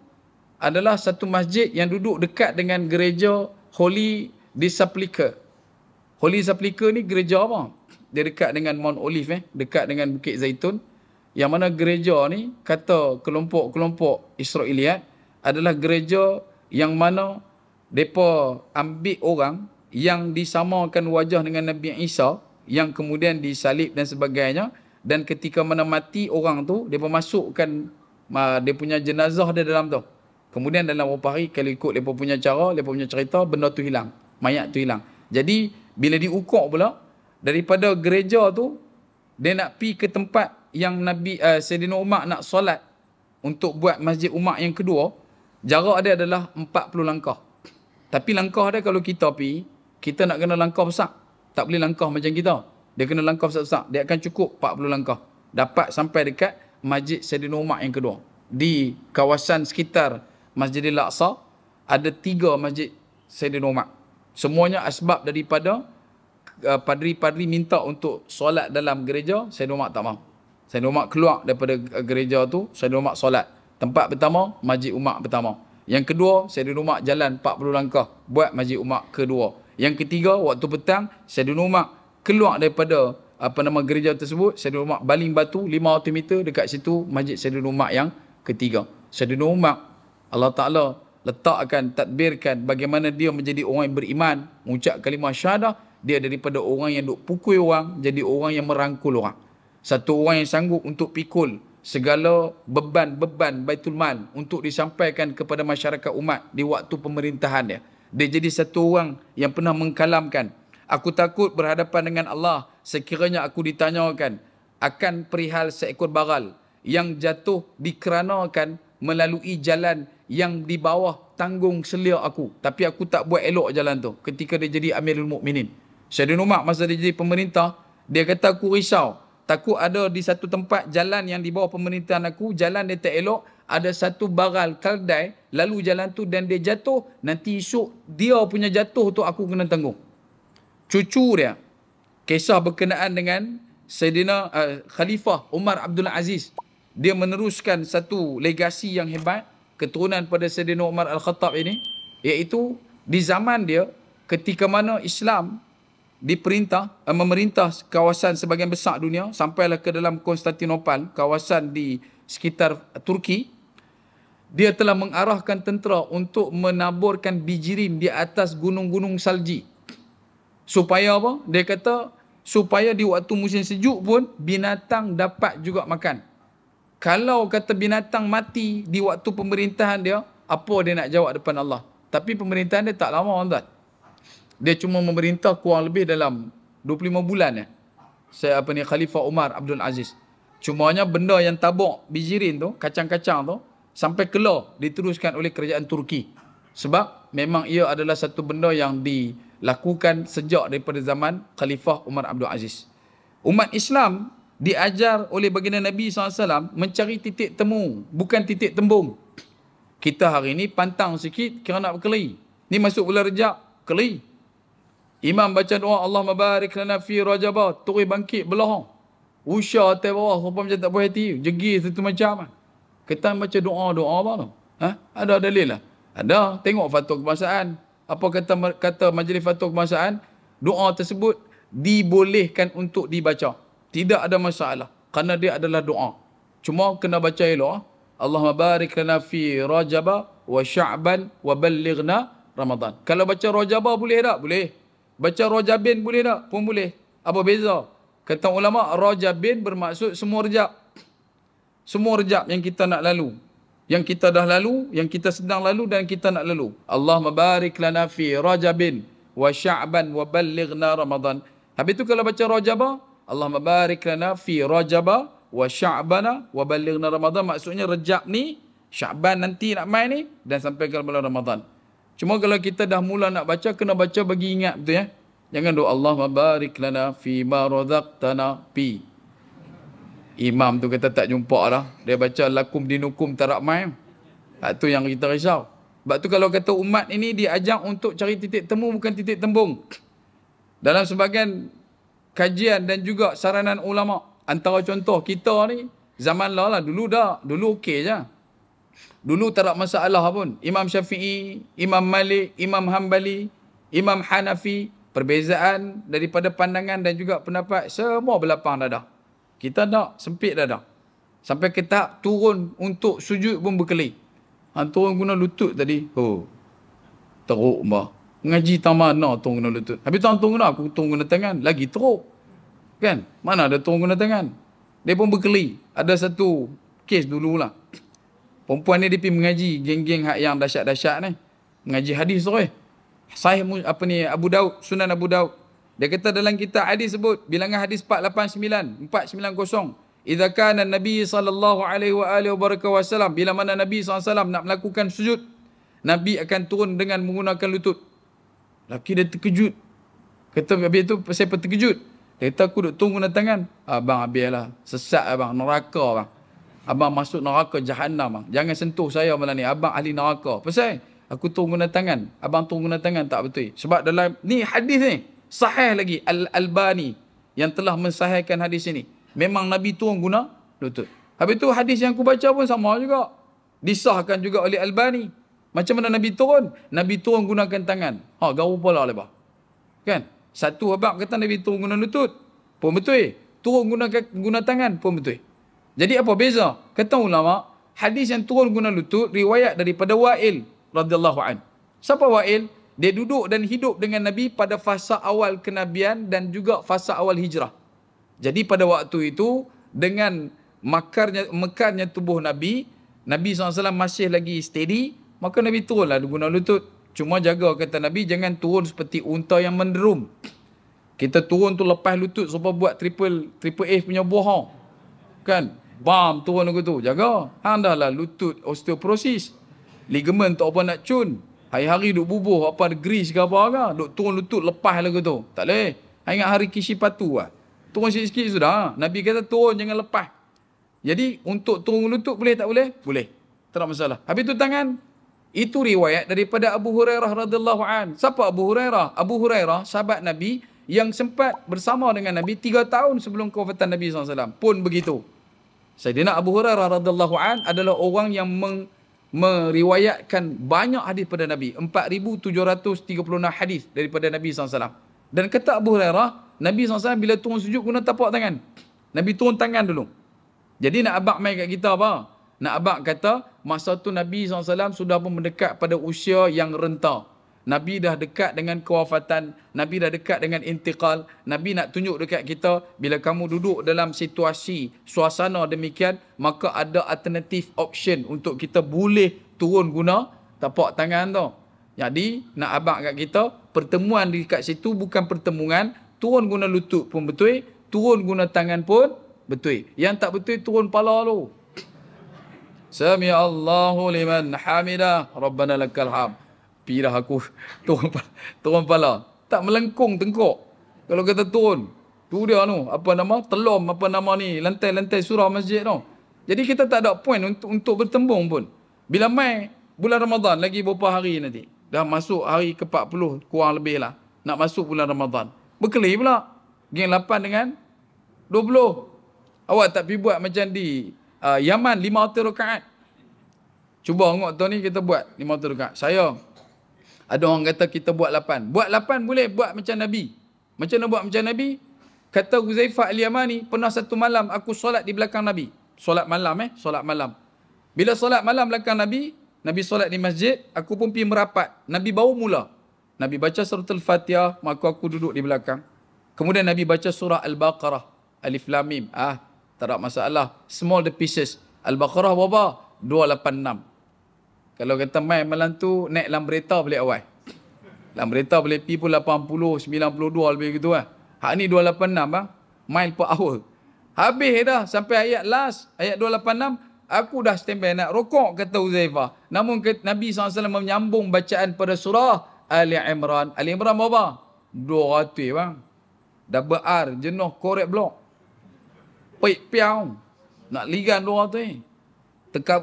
adalah satu masjid yang duduk dekat dengan gereja Holy Disciplica. Holy Disciplica ni gereja apa? Dia dekat dengan Mount Olive eh. Dekat dengan Bukit Zaitun yang mana gereja ni kata kelompok-kelompok Israeliat adalah gereja yang mana depa ambil orang yang disamakan wajah dengan Nabi Isa yang kemudian disalib dan sebagainya dan ketika mana mati orang tu depa masukkan uh, dia punya jenazah dia dalam tu kemudian dalam beberapa hari kalau ikut depa punya cara depa punya cerita benda tu hilang mayat tu hilang jadi bila diukur pula daripada gereja tu dia nak pi ke tempat yang Nabi uh, Sayyidina Umar nak solat untuk buat masjid Umar yang kedua, jarak dia adalah 40 langkah. Tapi langkah dia kalau kita pi, kita nak kena langkah besar. Tak boleh langkah macam kita. Dia kena langkah besar-besar. Dia akan cukup 40 langkah. Dapat sampai dekat masjid Sayyidina Umar yang kedua. Di kawasan sekitar Masjidil Aqsa, ada tiga masjid Sayyidina Umar. Semuanya asbab daripada eh, padri-padri minta untuk solat dalam gereja, Sayyidina Umar tak mahu. Sayyidina Umar keluar daripada gereja tu, Sayyidina Umar solat. Tempat pertama, Masjid Umar pertama. Yang kedua, Sayyidina Umar jalan 40 langkah buat Masjid Umar kedua. Yang ketiga, waktu petang, Sayyidina Umar keluar daripada apa nama gereja tersebut, Sayyidina Umar baling batu 500 meter dekat situ Masjid Sayyidina Umar yang ketiga. Sayyidina Umar Allah Ta'ala letakkan, tadbirkan bagaimana dia menjadi orang yang beriman, mengucap kalimah syahadah, dia daripada orang yang duk pukul orang, jadi orang yang merangkul orang satu orang yang sanggup untuk pikul segala beban-beban Baitul Mal untuk disampaikan kepada masyarakat umat di waktu pemerintahan dia. Dia jadi satu orang yang pernah mengkalamkan. Aku takut berhadapan dengan Allah sekiranya aku ditanyakan akan perihal seekor bagal yang jatuh dikeranakan melalui jalan yang di bawah tanggung selia aku. Tapi aku tak buat elok jalan tu ketika dia jadi Amirul Mukminin. Syedin Umar masa dia jadi pemerintah, dia kata aku risau takut ada di satu tempat jalan yang di bawah pemerintahan aku, jalan dia tak elok, ada satu baral kaldai, lalu jalan tu dan dia jatuh, nanti esok dia punya jatuh tu aku kena tanggung. Cucu dia, kisah berkenaan dengan Sayyidina uh, eh, Khalifah Umar Abdul Aziz. Dia meneruskan satu legasi yang hebat, keturunan pada Sayyidina Umar Al-Khattab ini, iaitu di zaman dia, ketika mana Islam diperintah uh, memerintah kawasan sebagian besar dunia sampailah ke dalam Konstantinopel, kawasan di sekitar Turki. Dia telah mengarahkan tentera untuk menaburkan bijirin di atas gunung-gunung salji. Supaya apa? Dia kata supaya di waktu musim sejuk pun binatang dapat juga makan. Kalau kata binatang mati di waktu pemerintahan dia, apa dia nak jawab depan Allah? Tapi pemerintahan dia tak lama orang tuan dia cuma memerintah kurang lebih dalam 25 bulan eh. Saya apa ni Khalifah Umar Abdul Aziz. Cumanya benda yang tabuk bijirin tu, kacang-kacang tu sampai keluar diteruskan oleh kerajaan Turki. Sebab memang ia adalah satu benda yang dilakukan sejak daripada zaman Khalifah Umar Abdul Aziz. Umat Islam diajar oleh baginda Nabi SAW mencari titik temu, bukan titik tembung. Kita hari ini pantang sikit kerana nak berkelahi. Ni masuk bulan rejak, kelahi. Imam baca doa Allah mabarik lana fi rajabat. Turi bangkit belahong. Usha atas bawah. Sumpah macam tak puas hati. Jegi satu macam. Kan. Ketan baca doa-doa apa tu? Ha? Ada dalil lah. Ada. Tengok fatwa kebangsaan. Apa kata kata majlis fatwa kebangsaan? Doa tersebut dibolehkan untuk dibaca. Tidak ada masalah. Kerana dia adalah doa. Cuma kena baca elok. Ha? Ah. Allah mabarik lana fi rajabah wa sya'ban wa balligna Ramadan. Kalau baca rajabah boleh tak? Boleh. Baca bin boleh tak? Pun boleh. Apa beza? Kata ulama, bin bermaksud semua rejab. Semua rejab yang kita nak lalu. Yang kita dah lalu, yang kita sedang lalu dan kita nak lalu. Allah mabarik lana fi bin wa sya'ban wa balighna ramadhan. Habis tu kalau baca rajaba, Allah mabarik lana fi rajaba wa sya'bana wa balighna ramadhan. Maksudnya rejab ni, sya'ban nanti nak main ni dan sampai ke bulan ramadhan. Cuma kalau kita dah mula nak baca, kena baca bagi ingat betul ya. Jangan doa Allah mabarik lana fi ma razaqtana fi. Imam tu kata tak jumpa dah. Dia baca lakum dinukum tarak mai. Ha, tu yang kita risau. Sebab tu kalau kata umat ini diajak untuk cari titik temu bukan titik tembung. Dalam sebagian kajian dan juga saranan ulama. Antara contoh kita ni zaman lah lah. Dulu dah. Dulu okey je. Dulu tak ada masalah pun. Imam Syafi'i, Imam Malik, Imam Hanbali, Imam Hanafi. Perbezaan daripada pandangan dan juga pendapat semua berlapang dada. Kita nak sempit dada. Sampai kita turun untuk sujud pun berkelih. Ha, turun guna lutut tadi. Oh, teruk mah. Ngaji tak mana turun guna lutut. Habis tuan turun guna, aku turun guna tangan. Lagi teruk. Kan? Mana ada turun guna tangan? Dia pun berkelih. Ada satu kes dululah. Perempuan ni dia pergi mengaji geng-geng hak yang dahsyat-dahsyat ni. Mengaji hadis sore. Sahih apa ni Abu Daud, Sunan Abu Daud. Dia kata dalam kitab hadis sebut bilangan hadis 489, 490. Idza kana Nabi sallallahu alaihi wa alihi wasallam bila mana Nabi SAW nak melakukan sujud, Nabi akan turun dengan menggunakan lutut. Laki dia terkejut. Kata Abi tu saya terkejut. Dia kata aku duk tunggu na tangan. Abang ah, Abi lah sesat abang neraka abang. Abang masuk neraka jahannam. Jangan sentuh saya malam ni. Abang ahli neraka. Pasal? Aku turun guna tangan. Abang turun guna tangan tak betul. Sebab dalam ni hadis ni. Sahih lagi. Al-Albani. Yang telah mensahihkan hadis ini. Memang Nabi turun guna lutut. Habis tu hadis yang aku baca pun sama juga. Disahkan juga oleh Albani. Macam mana Nabi turun? Nabi turun gunakan tangan. Ha, gawa pula lebah. Kan? Satu abang kata Nabi turun guna lutut. Pun betul. Turun gunakan guna tangan pun betul. Jadi apa beza? Kata ulama, hadis yang turun guna lutut riwayat daripada Wail radhiyallahu an. Siapa Wail? Dia duduk dan hidup dengan Nabi pada fasa awal kenabian dan juga fasa awal hijrah. Jadi pada waktu itu dengan makarnya mekarnya tubuh Nabi, Nabi SAW masih lagi steady, maka Nabi turunlah guna lutut. Cuma jaga kata Nabi jangan turun seperti unta yang menderum. Kita turun tu lepas lutut supaya buat triple triple F punya bohong. Kan? Bam turun aku tu. Jaga. Hang dah lah lutut osteoporosis. Ligamen tak apa nak cun. Hari-hari duk bubuh apa ada grease ke apa ke. Duk turun lutut lepas lagu tu. Tak boleh. Hang ingat hari kisi patu lah. Turun sikit-sikit sudah. Ah. Nabi kata turun jangan lepas. Jadi untuk turun lutut boleh tak boleh? Boleh. Tak ada masalah. Habis tu tangan. Itu riwayat daripada Abu Hurairah radhiyallahu an. Siapa Abu Hurairah? Abu Hurairah sahabat Nabi yang sempat bersama dengan Nabi 3 tahun sebelum kewafatan Nabi SAW. Pun begitu. Sayyidina Abu Hurairah radhiyallahu an adalah orang yang meng, meriwayatkan banyak hadis pada Nabi. 4,736 hadis daripada Nabi SAW. Dan kata Abu Hurairah, Nabi SAW bila turun sujud guna tapak tangan. Nabi turun tangan dulu. Jadi nak abak main kat kita apa? Nak abak kata, masa tu Nabi SAW sudah pun mendekat pada usia yang rentah. Nabi dah dekat dengan kewafatan, Nabi dah dekat dengan intiqal, Nabi nak tunjuk dekat kita bila kamu duduk dalam situasi suasana demikian maka ada alternatif option untuk kita boleh turun guna tapak tangan tu. Jadi nak abang kat kita pertemuan dekat situ bukan pertemuan turun guna lutut pun betul, turun guna tangan pun betul. Yang tak betul turun pala tu. Sami Allahu liman hamidah, Rabbana lakal hamd pirah aku turun *laughs* turun pala tak melengkung tengkok kalau kita turun tu dia tu apa nama telom apa nama ni lantai-lantai surau masjid tu jadi kita tak ada point untuk untuk bertembung pun bila mai bulan Ramadan lagi beberapa hari nanti dah masuk hari ke-40 kurang lebih lah nak masuk bulan Ramadan berkelahi pula geng 8 dengan 20 awak tak pergi buat macam di uh, Yaman 5 rakaat cuba ngok tu ni kita buat 5 rakaat sayang ada orang kata kita buat lapan. Buat lapan boleh buat macam Nabi. Macam nak buat macam Nabi? Kata Huzaifah Al-Yamani, pernah satu malam aku solat di belakang Nabi. Solat malam eh, solat malam. Bila solat malam belakang Nabi, Nabi solat di masjid, aku pun pergi merapat. Nabi bau mula. Nabi baca surat Al-Fatihah, maka aku duduk di belakang. Kemudian Nabi baca surah Al-Baqarah, Alif Lamim. Ah, tak ada masalah. Small the pieces. Al-Baqarah berapa? 286. Kalau kata mai malam tu naik dalam berita balik awal. Dalam berita balik pi pun 80 92 lebih gitu lah. Hak ni 286 bang. Mile per hour. Habis dah sampai ayat last ayat 286 aku dah standby nak rokok kata Uzaifah. Namun Nabi SAW menyambung bacaan pada surah Ali Imran. Ali Imran berapa? 200 bang. Double R jenuh korek blok. Pek piau. Nak ligan 200 ni. Eh.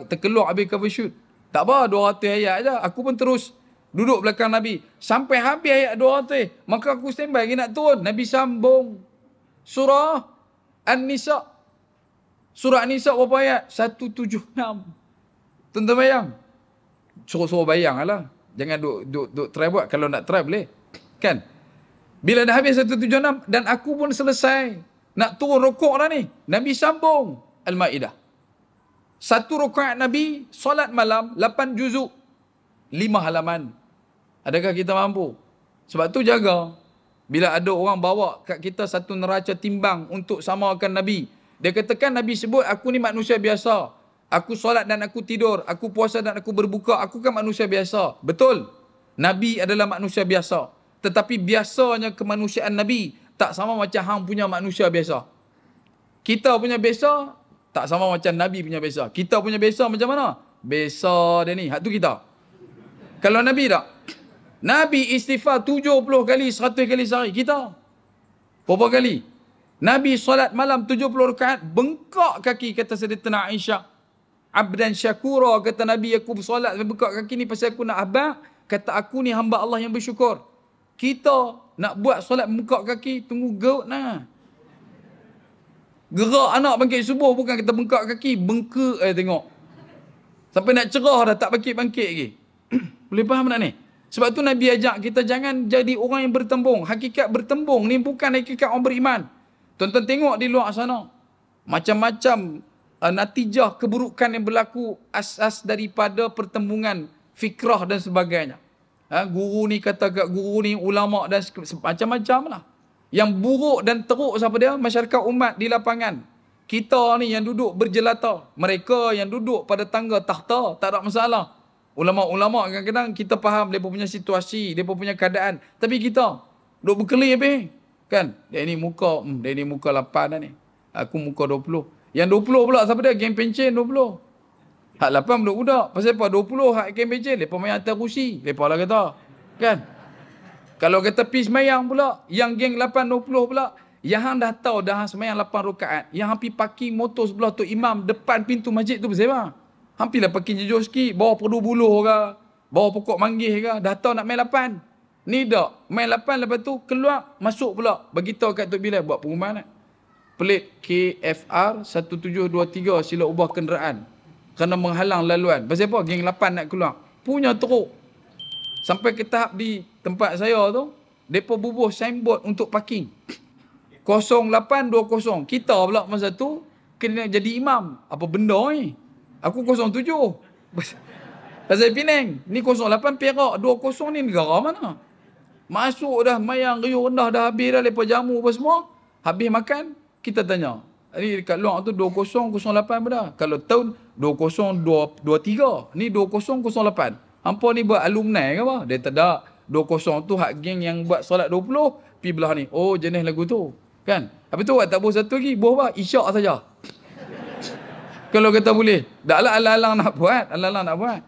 Terkeluar habis cover shoot. Tak apa, 200 ayat aja. Aku pun terus duduk belakang Nabi. Sampai habis ayat 200. Maka aku standby lagi nak turun. Nabi sambung. Surah An-Nisa. Surah An-Nisa berapa ayat? satu tujuh enam, tentu bayang. Suruh-suruh bayang lah. Jangan duk, duk, duk try buat. Kalau nak try boleh. Kan? Bila dah habis satu tujuh enam dan aku pun selesai. Nak turun rokok lah ni. Nabi sambung. Al-Ma'idah. Satu rukaat Nabi, solat malam, lapan juzuk, lima halaman. Adakah kita mampu? Sebab tu jaga. Bila ada orang bawa kat kita satu neraca timbang untuk samakan Nabi. Dia katakan Nabi sebut, aku ni manusia biasa. Aku solat dan aku tidur. Aku puasa dan aku berbuka. Aku kan manusia biasa. Betul. Nabi adalah manusia biasa. Tetapi biasanya kemanusiaan Nabi tak sama macam hang punya manusia biasa. Kita punya biasa, tak sama macam Nabi punya besar. Kita punya besar macam mana? Besar dia ni. Hak tu kita. Kalau Nabi tak? Nabi istighfar 70 kali, 100 kali sehari. Kita? Berapa kali? Nabi solat malam 70 rakaat bengkak kaki kata Saidatina Aisyah. Abdan syakura kata Nabi aku solat, bengkak kaki ni pasal aku nak abang. Kata aku ni hamba Allah yang bersyukur. Kita nak buat solat bengkak kaki tunggu gaut nah. Gerak anak bangkit subuh bukan kita bengkak kaki, bengkak eh tengok. Sampai nak cerah dah tak bangkit-bangkit lagi. *clears throat* Boleh faham tak ni? Sebab tu Nabi ajak kita jangan jadi orang yang bertembung. Hakikat bertembung ni bukan hakikat orang beriman. Tonton tengok di luar sana. Macam-macam uh, natijah keburukan yang berlaku asas daripada pertembungan fikrah dan sebagainya. Ha, guru ni kata kat guru ni, ulama dan macam-macam lah. Yang buruk dan teruk siapa dia? Masyarakat umat di lapangan. Kita ni yang duduk berjelata. Mereka yang duduk pada tangga tahta tak ada masalah. Ulama-ulama kadang-kadang kita faham mereka punya situasi, mereka punya keadaan. Tapi kita duduk berkeli apa Kan? Dia ni muka, hmm, dia ni muka 8 lah ni. Aku muka dua puluh. Yang dua puluh pula siapa dia? Game Geng dua puluh. Hak 8 budak-budak. Pasal apa? dua puluh hak game pencen. Mereka main atas kerusi. Mereka lah kata. Kan? Kalau kata pergi semayang pula, yang geng 820 pula, yang hang dah tahu dah semayang 8 rukaat, yang hang pergi parking motor sebelah tu imam depan pintu masjid tu bersama. Hang pergi lah parking sikit, bawa perdu buluh ke, bawa pokok manggis ke, dah tahu nak main 8. Ni dah, main 8 lepas tu keluar, masuk pula, beritahu kat tu Bilal, buat pengumuman lah. Pelit KFR 1723 sila ubah kenderaan. Kerana menghalang laluan. Sebab apa? Geng 8 nak keluar. Punya teruk. Sampai ke tahap di tempat saya tu, mereka bubuh signboard untuk parking. 0820. Kita pula masa tu, kena jadi imam. Apa benda ni? Aku 07. *laughs* Pasal Penang. Ni 08 Perak. 20 ni negara mana? Masuk dah mayang riuh rendah dah habis dah lepas jamu apa semua. Habis makan, kita tanya. Ni dekat luar tu 2008 benda. Kalau tahun 2023. Ni 2008. Hampa ni buat alumni ke apa? Dia tak 20 tu hak geng yang buat solat 20 pi belah ni. Oh jenis lagu tu. Kan? Habis tu buat tak buat satu lagi. Buah apa? Isyak saja. Kalau kata boleh. Taklah alang-alang nak buat. Alang-alang nak buat.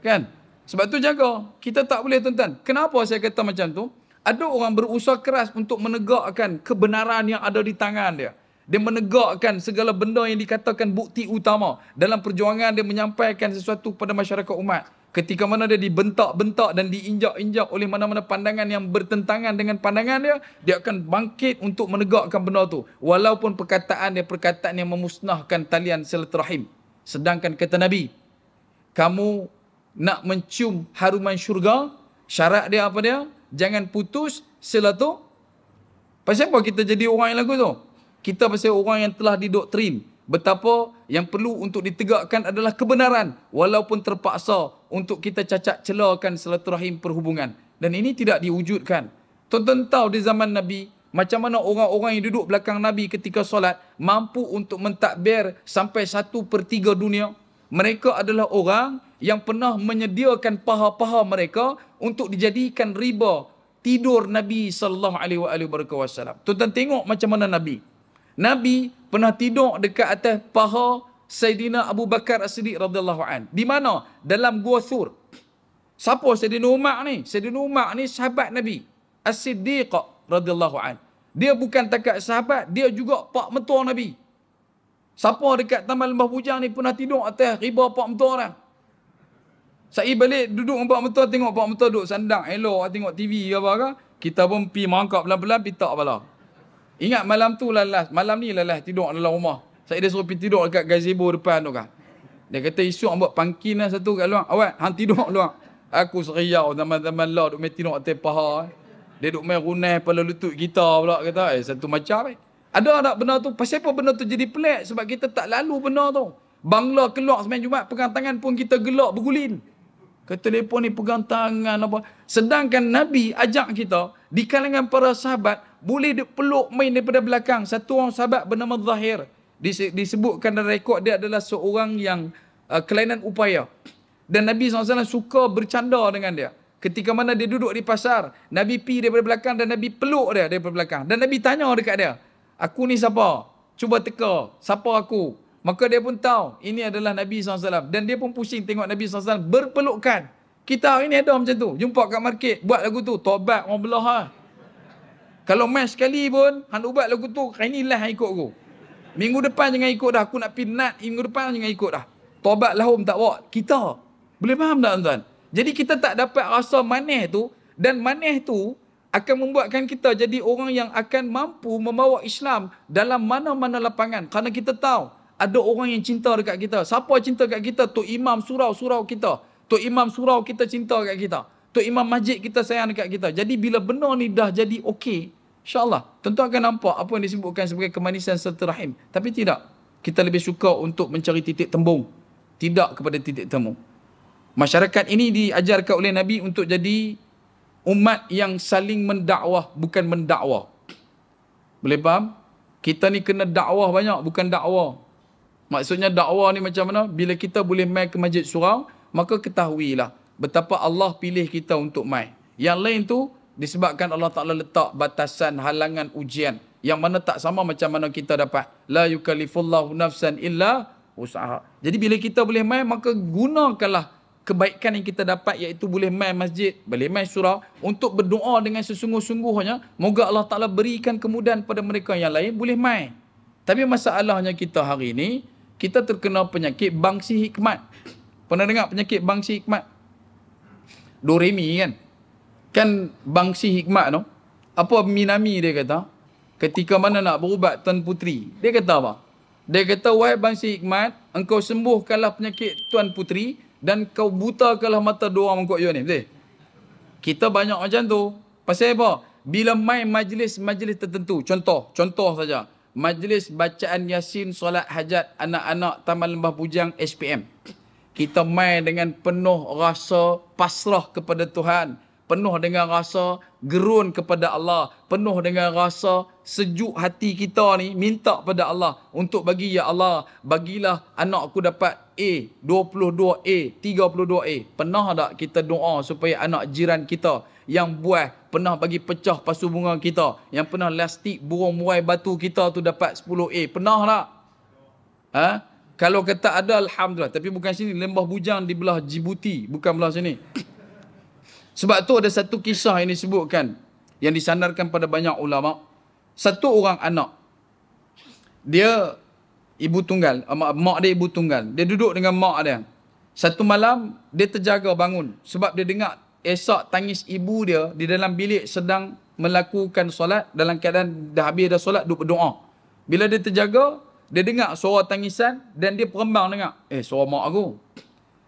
Kan? Sebab tu jaga. Kita tak boleh tuan-tuan. Kenapa saya kata macam tu? Ada orang berusaha keras untuk menegakkan kebenaran yang ada di tangan dia. Dia menegakkan segala benda yang dikatakan bukti utama dalam perjuangan dia menyampaikan sesuatu kepada masyarakat umat. Ketika mana dia dibentak-bentak dan diinjak-injak oleh mana-mana pandangan yang bertentangan dengan pandangan dia, dia akan bangkit untuk menegakkan benda tu. Walaupun perkataan dia perkataan yang memusnahkan talian silaturahim. Sedangkan kata Nabi, kamu nak mencium haruman syurga, syarat dia apa dia? Jangan putus tu. Pasal apa kita jadi orang yang lagu tu? Kita pasal orang yang telah didoktrin betapa yang perlu untuk ditegakkan adalah kebenaran walaupun terpaksa untuk kita cacat celakan silaturahim perhubungan dan ini tidak diwujudkan Tonton tahu di zaman nabi macam mana orang-orang yang duduk belakang nabi ketika solat mampu untuk mentadbir sampai 1/3 dunia mereka adalah orang yang pernah menyediakan paha-paha mereka untuk dijadikan riba tidur nabi sallallahu alaihi wasallam tuan tengok macam mana nabi Nabi pernah tidur dekat atas paha Sayyidina Abu Bakar As-Siddiq radhiyallahu an. Di mana? Dalam Gua Sur. Siapa Sayyidina Umar ni? Sayyidina Umar ni sahabat Nabi As-Siddiq radhiyallahu an. Dia bukan takat sahabat, dia juga pak mentua Nabi. Siapa dekat Taman Lembah Bujang ni pernah tidur atas riba pak mentua orang? Saya balik duduk dengan pak mentua tengok pak mentua duduk sandang elok tengok TV ke apa ke. Kita pun pi mangkap pelan-pelan pi tak bala. Ingat malam tu lah lalas. Malam ni lah lalas tidur dalam rumah. Saya dia suruh pergi tidur dekat gazebo depan tu kan. Dia kata isu orang buat pangkin lah satu kat luar. Awak, hang tidur luar. Aku seriau zaman-zaman lah duk main tidur atas paha. Dia duk main runai pala lutut kita pula kata. Eh, satu macam eh. Ada tak benda tu? Pasal apa benda tu jadi pelik? Sebab kita tak lalu benda tu. Bangla keluar semain Jumat, pegang tangan pun kita gelak bergulin. Kata telefon ni pegang tangan apa. Sedangkan Nabi ajak kita di kalangan para sahabat boleh dia peluk main daripada belakang satu orang sahabat bernama Zahir disebutkan dalam rekod dia adalah seorang yang uh, kelainan upaya dan Nabi SAW suka bercanda dengan dia ketika mana dia duduk di pasar Nabi pi daripada belakang dan Nabi peluk dia daripada belakang dan Nabi tanya dekat dia aku ni siapa cuba teka siapa aku maka dia pun tahu ini adalah Nabi SAW dan dia pun pusing tengok Nabi SAW berpelukan kita hari ni ada macam tu jumpa kat market buat lagu tu tobat orang belah lah kalau mai sekali pun, hang ubat lagu tu, hari ni lah hang ikut aku. Minggu depan jangan ikut dah. Aku nak pinat minggu depan jangan ikut dah. Tobat lahum tak buat. Kita. Boleh faham tak tuan-tuan? Jadi kita tak dapat rasa manis tu. Dan manis tu akan membuatkan kita jadi orang yang akan mampu membawa Islam dalam mana-mana lapangan. Kerana kita tahu ada orang yang cinta dekat kita. Siapa cinta dekat kita? Tok Imam surau-surau kita. Tok Imam surau kita cinta dekat kita. Tok Imam masjid kita sayang dekat kita. Jadi bila benar ni dah jadi okey, InsyaAllah. Tentu akan nampak apa yang disebutkan sebagai kemanisan serta rahim. Tapi tidak. Kita lebih suka untuk mencari titik tembung. Tidak kepada titik temu. Masyarakat ini diajarkan oleh Nabi untuk jadi umat yang saling mendakwah, bukan mendakwah. Boleh faham? Kita ni kena dakwah banyak, bukan dakwah. Maksudnya dakwah ni macam mana? Bila kita boleh mai ke masjid surau, maka ketahuilah betapa Allah pilih kita untuk mai. Yang lain tu, disebabkan Allah Taala letak batasan halangan ujian yang mana tak sama macam mana kita dapat la yukallifullahu nafsan illa usaha. Jadi bila kita boleh main maka gunakanlah kebaikan yang kita dapat iaitu boleh main masjid, boleh main surau untuk berdoa dengan sesungguh-sungguhnya, moga Allah Taala berikan kemudahan pada mereka yang lain boleh main. Tapi masalahnya kita hari ini kita terkena penyakit bangsi hikmat. Pernah dengar penyakit bangsi hikmat? Doremi kan? Kan bangsi hikmat tu. Apa minami dia kata. Ketika mana nak berubat tuan puteri. Dia kata apa? Dia kata, wahai bangsi hikmat, engkau sembuhkanlah penyakit tuan puteri dan kau butakanlah mata doa orang mengkut ni. Betul? Kita banyak macam tu. Pasal apa? Bila main majlis-majlis tertentu. Contoh. Contoh saja. Majlis bacaan Yasin Solat Hajat Anak-anak Taman Lembah Pujang SPM. Kita main dengan penuh rasa pasrah kepada Tuhan penuh dengan rasa gerun kepada Allah, penuh dengan rasa sejuk hati kita ni minta pada Allah untuk bagi ya Allah, bagilah anak aku dapat A, 22A, 32A. Pernah tak kita doa supaya anak jiran kita yang buah pernah bagi pecah pasu bunga kita, yang pernah lastik burung muai batu kita tu dapat 10A. Pernah tak? Ha? Kalau kata ada, Alhamdulillah. Tapi bukan sini. Lembah Bujang di belah Jibuti, Bukan belah sini. Sebab tu ada satu kisah yang disebutkan yang disandarkan pada banyak ulama. Satu orang anak dia ibu tunggal, ah, mak, mak dia ibu tunggal. Dia duduk dengan mak dia. Satu malam dia terjaga bangun sebab dia dengar esok tangis ibu dia di dalam bilik sedang melakukan solat dalam keadaan dah habis dah solat duk berdoa. Bila dia terjaga, dia dengar suara tangisan dan dia perembang dengar, eh suara mak aku.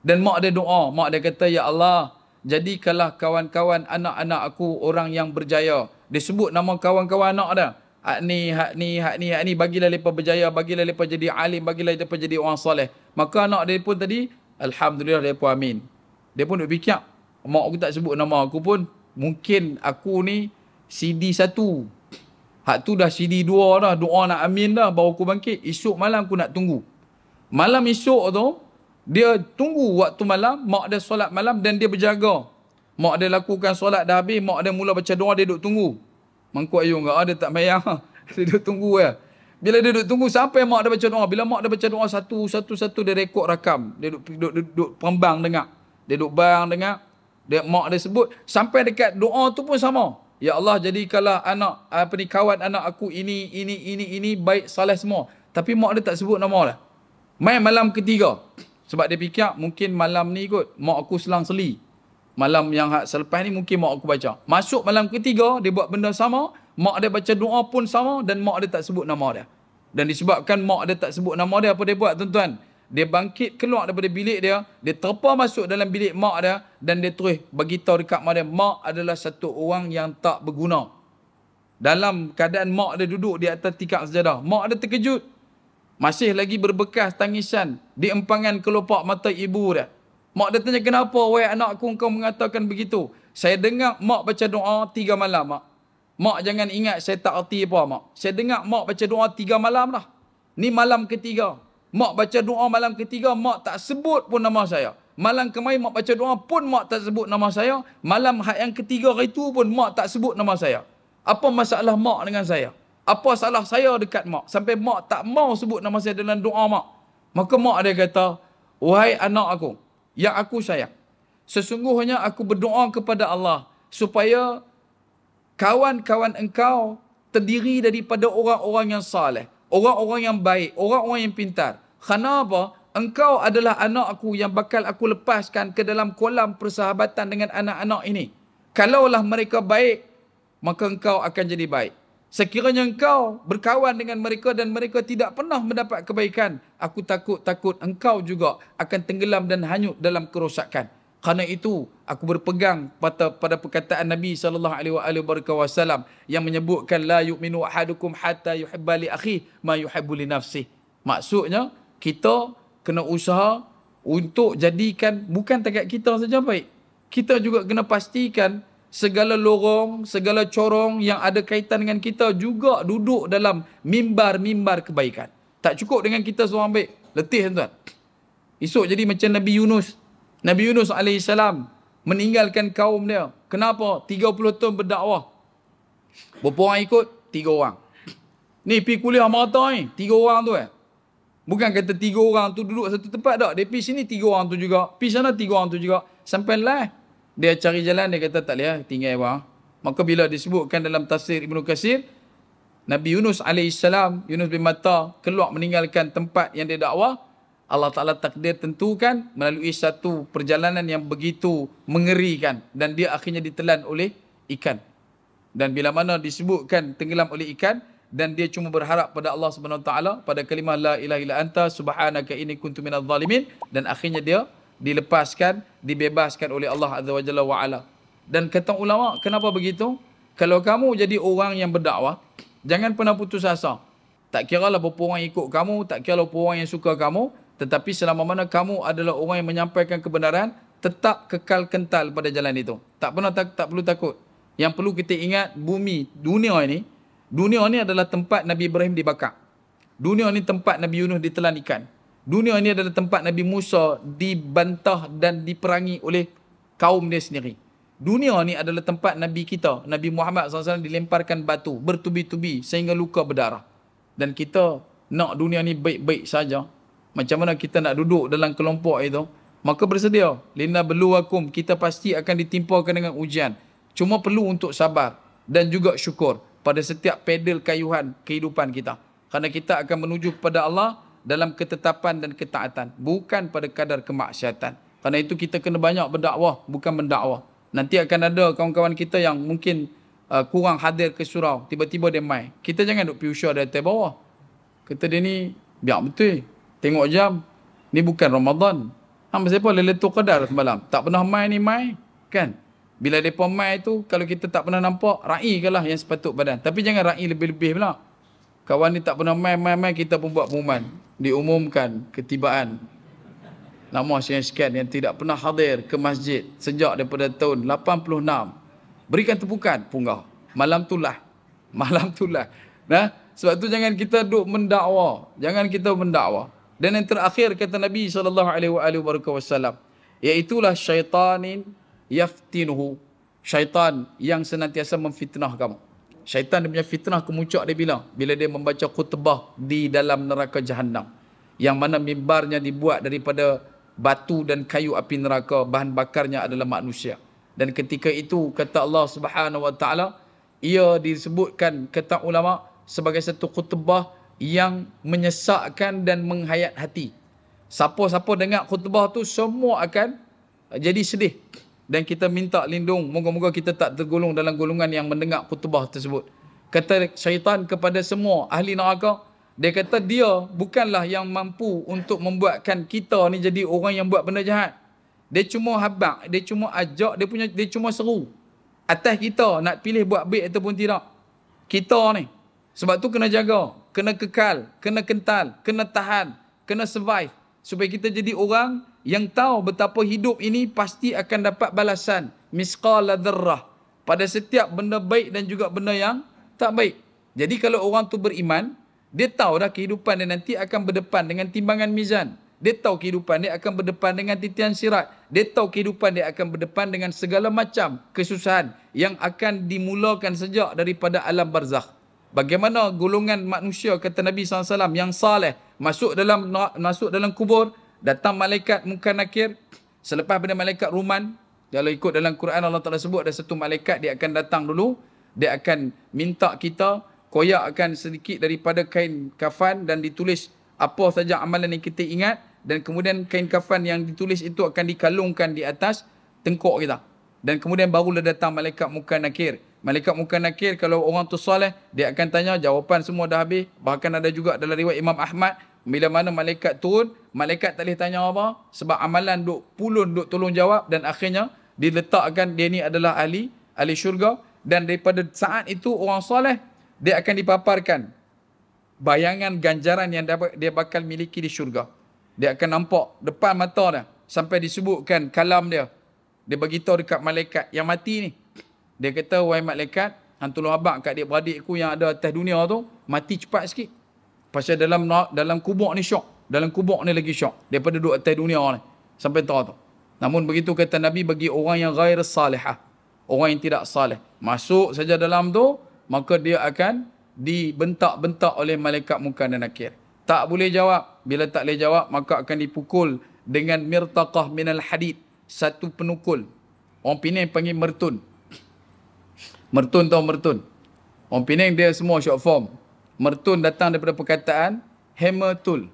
Dan mak dia doa, mak dia kata ya Allah, jadikanlah kawan-kawan anak-anak aku orang yang berjaya. Dia sebut nama kawan-kawan anak dia. Hak ni, hak ni, hak ni, hak ni. Bagilah mereka berjaya, bagilah mereka jadi alim, bagilah mereka jadi orang soleh. Maka anak dia pun tadi, Alhamdulillah dia pun amin. Dia pun duk fikir, mak aku tak sebut nama aku pun, mungkin aku ni CD satu. Hak tu dah CD dua dah, doa nak amin dah, baru aku bangkit. Esok malam aku nak tunggu. Malam esok tu, dia tunggu waktu malam, mak dia solat malam dan dia berjaga. Mak dia lakukan solat dah habis, mak dia mula baca doa, dia duduk tunggu. Mangkuk ayu enggak, dia tak mayang. *laughs* dia duduk tunggu ya. Bila dia duduk tunggu, sampai mak dia baca doa. Bila mak dia baca doa, satu-satu-satu dia rekod rakam. Dia duduk, duduk, duduk, duduk pembang dengar. Dia duduk bang dengar. Dia, mak dia sebut, sampai dekat doa tu pun sama. Ya Allah, jadi kalau anak, apa ni, kawan anak aku ini, ini, ini, ini, baik, salah semua. Tapi mak dia tak sebut nama lah. Main malam ketiga. Sebab dia fikir mungkin malam ni kot mak aku selang seli. Malam yang ha- selepas ni mungkin mak aku baca. Masuk malam ketiga dia buat benda sama. Mak dia baca doa pun sama dan mak dia tak sebut nama dia. Dan disebabkan mak dia tak sebut nama dia apa dia buat tuan-tuan. Dia bangkit keluar daripada bilik dia. Dia terpa masuk dalam bilik mak dia. Dan dia terus beritahu dekat mak dia. Mak adalah satu orang yang tak berguna. Dalam keadaan mak dia duduk di atas tikar sejadah. Mak dia terkejut. Masih lagi berbekas tangisan di empangan kelopak mata ibu dia. Mak dia tanya, kenapa wahai anakku kau mengatakan begitu? Saya dengar mak baca doa tiga malam, mak. Mak jangan ingat saya tak erti apa, mak. Saya dengar mak baca doa tiga malam lah. Ni malam ketiga. Mak baca doa malam ketiga, mak tak sebut pun nama saya. Malam kemarin mak baca doa pun mak tak sebut nama saya. Malam yang ketiga hari itu pun mak tak sebut nama saya. Apa masalah mak dengan saya? apa salah saya dekat mak sampai mak tak mau sebut nama saya dalam doa mak maka mak dia kata wahai anak aku yang aku sayang sesungguhnya aku berdoa kepada Allah supaya kawan-kawan engkau terdiri daripada orang-orang yang saleh orang-orang yang baik orang-orang yang pintar kenapa engkau adalah anak aku yang bakal aku lepaskan ke dalam kolam persahabatan dengan anak-anak ini kalaulah mereka baik maka engkau akan jadi baik Sekiranya engkau berkawan dengan mereka dan mereka tidak pernah mendapat kebaikan, aku takut-takut engkau juga akan tenggelam dan hanyut dalam kerosakan. Kerana itu, aku berpegang pada, pada perkataan Nabi SAW yang menyebutkan la yu'minu ahadukum hatta yuhibbali akhi ma yuhibbuli nafsi. Maksudnya, kita kena usaha untuk jadikan bukan tegak kita saja baik. Kita juga kena pastikan segala lorong, segala corong yang ada kaitan dengan kita juga duduk dalam mimbar-mimbar kebaikan. Tak cukup dengan kita seorang baik. Letih tuan-tuan. Esok jadi macam Nabi Yunus. Nabi Yunus AS meninggalkan kaum dia. Kenapa? 30 tahun berdakwah. Berapa orang ikut? tiga orang. Ni pergi kuliah mata ni. Tiga orang tu eh. Bukan kata tiga orang tu duduk satu tempat tak. Dia pergi sini tiga orang tu juga. Pergi sana tiga orang tu juga. Sampai lah dia cari jalan dia kata tak leh ah, tinggal bang maka bila disebutkan dalam tafsir Ibnu Katsir Nabi Yunus alaihi Yunus bin Matta keluar meninggalkan tempat yang dia dakwah Allah Taala takdir tentukan melalui satu perjalanan yang begitu mengerikan dan dia akhirnya ditelan oleh ikan dan bila mana disebutkan tenggelam oleh ikan dan dia cuma berharap pada Allah Subhanahu Wa taala pada kalimah la ilaha illa anta subhanaka inni kuntu minaz zalimin dan akhirnya dia dilepaskan, dibebaskan oleh Allah Azza wa Jalla wa Ala. Dan kata ulama, kenapa begitu? Kalau kamu jadi orang yang berdakwah, jangan pernah putus asa. Tak kira lah berapa orang ikut kamu, tak kira lah orang yang suka kamu, tetapi selama mana kamu adalah orang yang menyampaikan kebenaran, tetap kekal kental pada jalan itu. Tak pernah tak, tak perlu takut. Yang perlu kita ingat bumi, dunia ini, dunia ini adalah tempat Nabi Ibrahim dibakar. Dunia ini tempat Nabi Yunus ditelan ikan. Dunia ini adalah tempat Nabi Musa dibantah dan diperangi oleh kaum dia sendiri. Dunia ini adalah tempat Nabi kita, Nabi Muhammad SAW dilemparkan batu bertubi-tubi sehingga luka berdarah. Dan kita nak dunia ini baik-baik saja. Macam mana kita nak duduk dalam kelompok itu? Maka bersedia. Lina beluakum, kita pasti akan ditimpakan dengan ujian. Cuma perlu untuk sabar dan juga syukur pada setiap pedal kayuhan kehidupan kita. Kerana kita akan menuju kepada Allah dalam ketetapan dan ketaatan. Bukan pada kadar kemaksiatan. Karena itu kita kena banyak berdakwah, bukan mendakwah. Nanti akan ada kawan-kawan kita yang mungkin uh, kurang hadir ke surau. Tiba-tiba dia main. Kita jangan duduk piusha dari atas bawah. Kata dia ni, biar betul. Tengok jam. Ni bukan Ramadan. Ha, masa apa? Lelitur kadar semalam. Tak pernah main ni main. Kan? Bila dia pun main tu, kalau kita tak pernah nampak, ra'i ke lah yang sepatut badan. Tapi jangan ra'i lebih-lebih pula. Kawan ni tak pernah main, main, main, kita pun buat pengumuman diumumkan ketibaan Lama sekian yang tidak pernah hadir ke masjid sejak daripada tahun 86. Berikan tepukan punggah. Malam itulah. *laughs* Malam itulah. Nah, sebab tu jangan kita duk mendakwa. Jangan kita mendakwa. Dan yang terakhir kata Nabi SAW. Iaitulah syaitanin yaftinuhu. Syaitan yang senantiasa memfitnah kamu. Syaitan dia punya fitnah kemuncak dia bila? Bila dia membaca khutbah di dalam neraka jahannam. Yang mana mimbarnya dibuat daripada batu dan kayu api neraka. Bahan bakarnya adalah manusia. Dan ketika itu kata Allah subhanahu wa ta'ala. Ia disebutkan kata ulama' sebagai satu khutbah yang menyesakkan dan menghayat hati. Siapa-siapa dengar khutbah tu semua akan jadi sedih dan kita minta lindung moga-moga kita tak tergolong dalam golongan yang mendengar kutubah tersebut kata syaitan kepada semua ahli neraka dia kata dia bukanlah yang mampu untuk membuatkan kita ni jadi orang yang buat benda jahat dia cuma habak dia cuma ajak dia punya dia cuma seru atas kita nak pilih buat baik ataupun tidak kita ni sebab tu kena jaga kena kekal kena kental kena tahan kena survive supaya kita jadi orang yang tahu betapa hidup ini pasti akan dapat balasan misqala dzarrah pada setiap benda baik dan juga benda yang tak baik. Jadi kalau orang tu beriman, dia tahu dah kehidupan dia nanti akan berdepan dengan timbangan mizan. Dia tahu kehidupan dia akan berdepan dengan titian sirat. Dia tahu kehidupan dia akan berdepan dengan segala macam kesusahan yang akan dimulakan sejak daripada alam barzakh. Bagaimana golongan manusia kata Nabi SAW yang saleh masuk dalam masuk dalam kubur, datang malaikat muka nakir selepas benda malaikat ruman kalau ikut dalam Quran Allah Taala sebut ada satu malaikat dia akan datang dulu dia akan minta kita akan sedikit daripada kain kafan dan ditulis apa saja amalan yang kita ingat dan kemudian kain kafan yang ditulis itu akan dikalungkan di atas tengkok kita dan kemudian baru barulah datang malaikat muka nakir malaikat muka nakir kalau orang tu soleh dia akan tanya jawapan semua dah habis bahkan ada juga dalam riwayat Imam Ahmad bila mana malaikat turun, malaikat tak boleh tanya apa sebab amalan duk pulun duk tolong jawab dan akhirnya diletakkan dia ni adalah ahli ahli syurga dan daripada saat itu orang soleh dia akan dipaparkan bayangan ganjaran yang dapat dia bakal miliki di syurga. Dia akan nampak depan mata dia sampai disebutkan kalam dia. Dia beritahu dekat malaikat yang mati ni. Dia kata, wahai malaikat, hantulah abang kat dia beradik yang ada atas dunia tu, mati cepat sikit. Pasal dalam dalam kubur ni syok. Dalam kubur ni lagi syok. Daripada duduk atas dunia ni. Sampai tahu tu. Namun begitu kata Nabi bagi orang yang ghair salihah. Orang yang tidak salih. Masuk saja dalam tu. Maka dia akan dibentak-bentak oleh malaikat muka dan akhir. Tak boleh jawab. Bila tak boleh jawab, maka akan dipukul dengan mirtaqah minal hadid. Satu penukul. Orang Penang panggil mertun. Mertun tau mertun. Orang Penang dia semua short form. Mertun datang daripada perkataan hammer tool.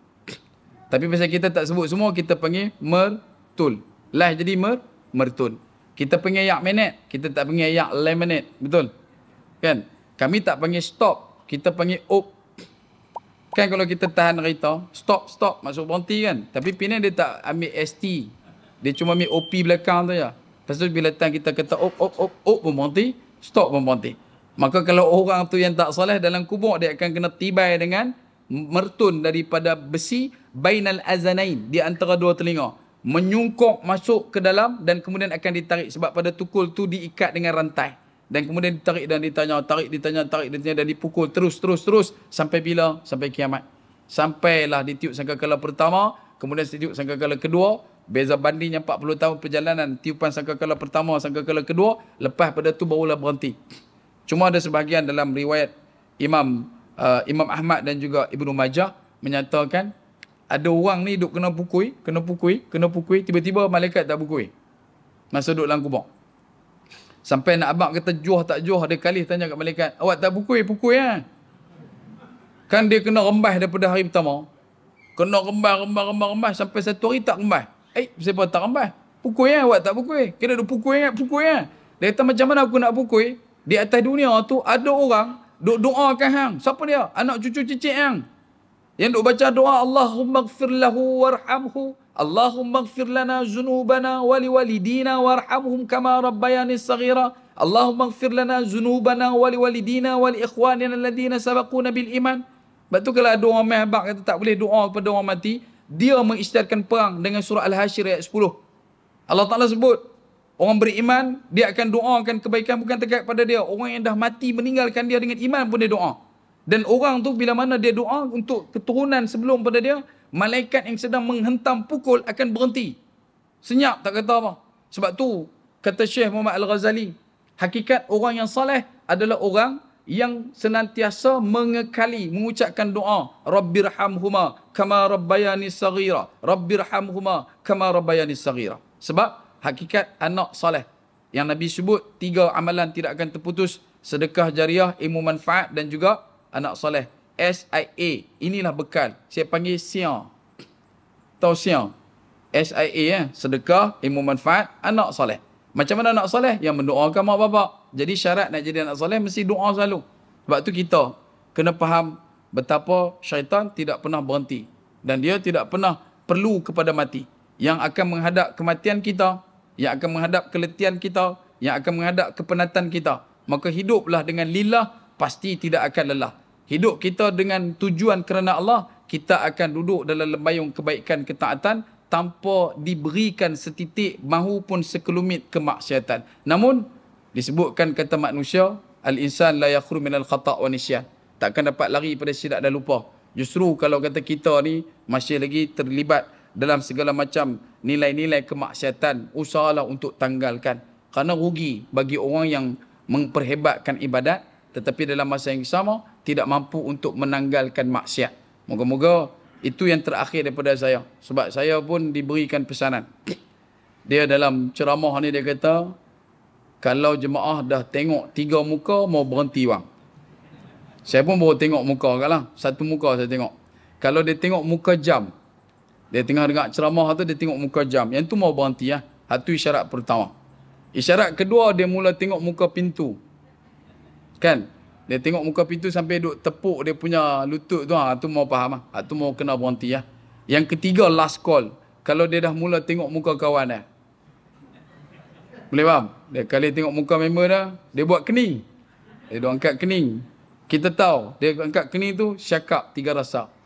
Tapi biasa kita tak sebut semua, kita panggil mertul. Lah jadi mer, mertun. Kita panggil yak menet, kita tak panggil yak lemonet. Betul? Kan? Kami tak panggil stop, kita panggil op. Kan kalau kita tahan kereta, stop, stop, masuk berhenti kan? Tapi pinan dia tak ambil ST. Dia cuma ambil OP belakang tu je. Lepas tu bila tang kita kata op, op, op, op pun berhenti, stop pun berhenti. Maka kalau orang tu yang tak soleh dalam kubur dia akan kena tibai dengan mertun daripada besi bainal azanain di antara dua telinga menyungkok masuk ke dalam dan kemudian akan ditarik sebab pada tukul tu diikat dengan rantai dan kemudian ditarik dan ditanya tarik ditanya tarik ditanya dan dipukul terus terus terus sampai bila sampai kiamat sampailah ditiup sangka sangkakala pertama kemudian ditiup sangka sangkakala kedua beza bandingnya 40 tahun perjalanan tiupan sangka sangkakala pertama sangka sangkakala kedua lepas pada tu barulah berhenti Cuma ada sebahagian dalam riwayat Imam uh, Imam Ahmad dan juga Ibnu Majah menyatakan ada orang ni duk kena pukui, kena pukui, kena pukui, tiba-tiba malaikat tak pukui. Masa duduk dalam kubur. Sampai nak abang kata juah tak juah, ada kali tanya kat malaikat, awak tak pukui, pukui lah. Ya? Kan dia kena rembah daripada hari pertama. Kena rembah, rembah, rembah, rembah, sampai satu hari tak rembah. Eh, siapa tak rembah? Pukui lah, ya, awak tak pukui. Kena duk pukui, ingat ya, pukui lah. Dia kata macam mana aku nak pukui? di atas dunia tu ada orang duk doakan hang. Siapa dia? Anak cucu cicit hang. Yang duk baca doa Allahumma gfir lahu warhamhu. Allahumma gfir lana zunubana wali walidina warhamhum kama rabbayani sagira. Allahumma gfir lana zunubana wali walidina wali ikhwanina alladina sabakuna bil iman. Sebab tu kalau ada orang mehbak kata tak boleh doa kepada orang mati. Dia mengisytiharkan perang dengan surah al hasyr ayat 10. Allah Ta'ala sebut. Orang beriman, dia akan doakan kebaikan bukan tegak pada dia. Orang yang dah mati meninggalkan dia dengan iman pun dia doa. Dan orang tu bila mana dia doa untuk keturunan sebelum pada dia, malaikat yang sedang menghentam pukul akan berhenti. Senyap tak kata apa. Sebab tu kata Syekh Muhammad Al-Ghazali, hakikat orang yang salih adalah orang yang senantiasa mengekali mengucapkan doa rabbirhamhuma kama rabbayani saghira rabbirhamhuma kama rabbayani sagira sebab hakikat anak soleh. Yang Nabi sebut tiga amalan tidak akan terputus. Sedekah jariah, ilmu manfaat dan juga anak soleh. S-I-A. Inilah bekal. Saya panggil Sia. Tau Sia. S-I-A. Eh? Sedekah, ilmu manfaat, anak soleh. Macam mana anak soleh? Yang mendoakan mak bapak. Jadi syarat nak jadi anak soleh mesti doa selalu. Sebab tu kita kena faham betapa syaitan tidak pernah berhenti. Dan dia tidak pernah perlu kepada mati. Yang akan menghadap kematian kita yang akan menghadap keletihan kita, yang akan menghadap kepenatan kita. Maka hiduplah dengan lillah, pasti tidak akan lelah. Hidup kita dengan tujuan kerana Allah, kita akan duduk dalam lembayung kebaikan ketaatan tanpa diberikan setitik mahupun sekelumit kemaksiatan. Namun, disebutkan kata manusia, Al-insan la yakhru minal khata' wa nisyan. Takkan dapat lari pada silap dan lupa. Justru kalau kata kita ni masih lagi terlibat dalam segala macam nilai-nilai kemaksiatan usahalah untuk tanggalkan kerana rugi bagi orang yang memperhebatkan ibadat tetapi dalam masa yang sama tidak mampu untuk menanggalkan maksiat. Moga-moga itu yang terakhir daripada saya sebab saya pun diberikan pesanan. Dia dalam ceramah ni dia kata kalau jemaah dah tengok tiga muka mau berhenti bang. Saya pun baru tengok muka kat Satu muka saya tengok. Kalau dia tengok muka jam, dia tengah dengar ceramah tu, dia tengok muka jam. Yang tu mau berhenti lah. Ya. Itu isyarat pertama. Isyarat kedua, dia mula tengok muka pintu. Kan? Dia tengok muka pintu sampai duk tepuk dia punya lutut tu. Ha, mau faham lah. Ha, tu mau kena berhenti lah. Ya. Yang ketiga, last call. Kalau dia dah mula tengok muka kawan dia. Eh. Ya. Boleh faham? Dia kali tengok muka member dia, dia buat kening. Dia angkat kening. Kita tahu, dia angkat kening tu, syakap tiga rasak.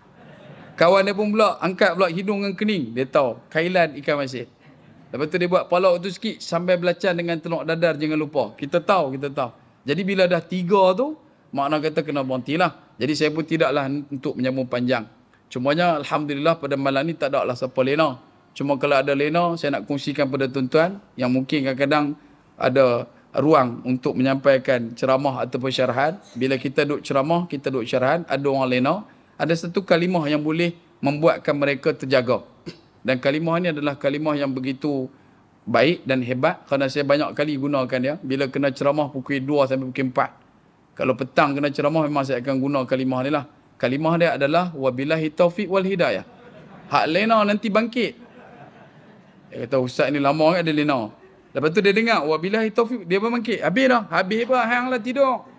Kawan dia pun pula angkat pula hidung dengan kening. Dia tahu kailan ikan masin. Lepas tu dia buat palau tu sikit sampai belacan dengan telur dadar jangan lupa. Kita tahu, kita tahu. Jadi bila dah tiga tu, makna kata kena berhenti lah. Jadi saya pun tidaklah untuk menyambung panjang. Cumanya Alhamdulillah pada malam ni tak ada lah siapa lena. Cuma kalau ada lena, saya nak kongsikan pada tuan-tuan yang mungkin kadang-kadang ada ruang untuk menyampaikan ceramah ataupun syarahan. Bila kita duduk ceramah, kita duduk syarahan, ada orang lena ada satu kalimah yang boleh membuatkan mereka terjaga. Dan kalimah ini adalah kalimah yang begitu baik dan hebat kerana saya banyak kali gunakan dia bila kena ceramah pukul 2 sampai pukul 4. Kalau petang kena ceramah memang saya akan guna kalimah ni lah. Kalimah dia adalah wabillahi taufiq wal hidayah. Hak lena nanti bangkit. Dia kata ustaz ni lama kan ada lena. Lepas tu dia dengar wabillahi taufiq dia bangkit. Habis dah. Habis apa? Hang lah tidur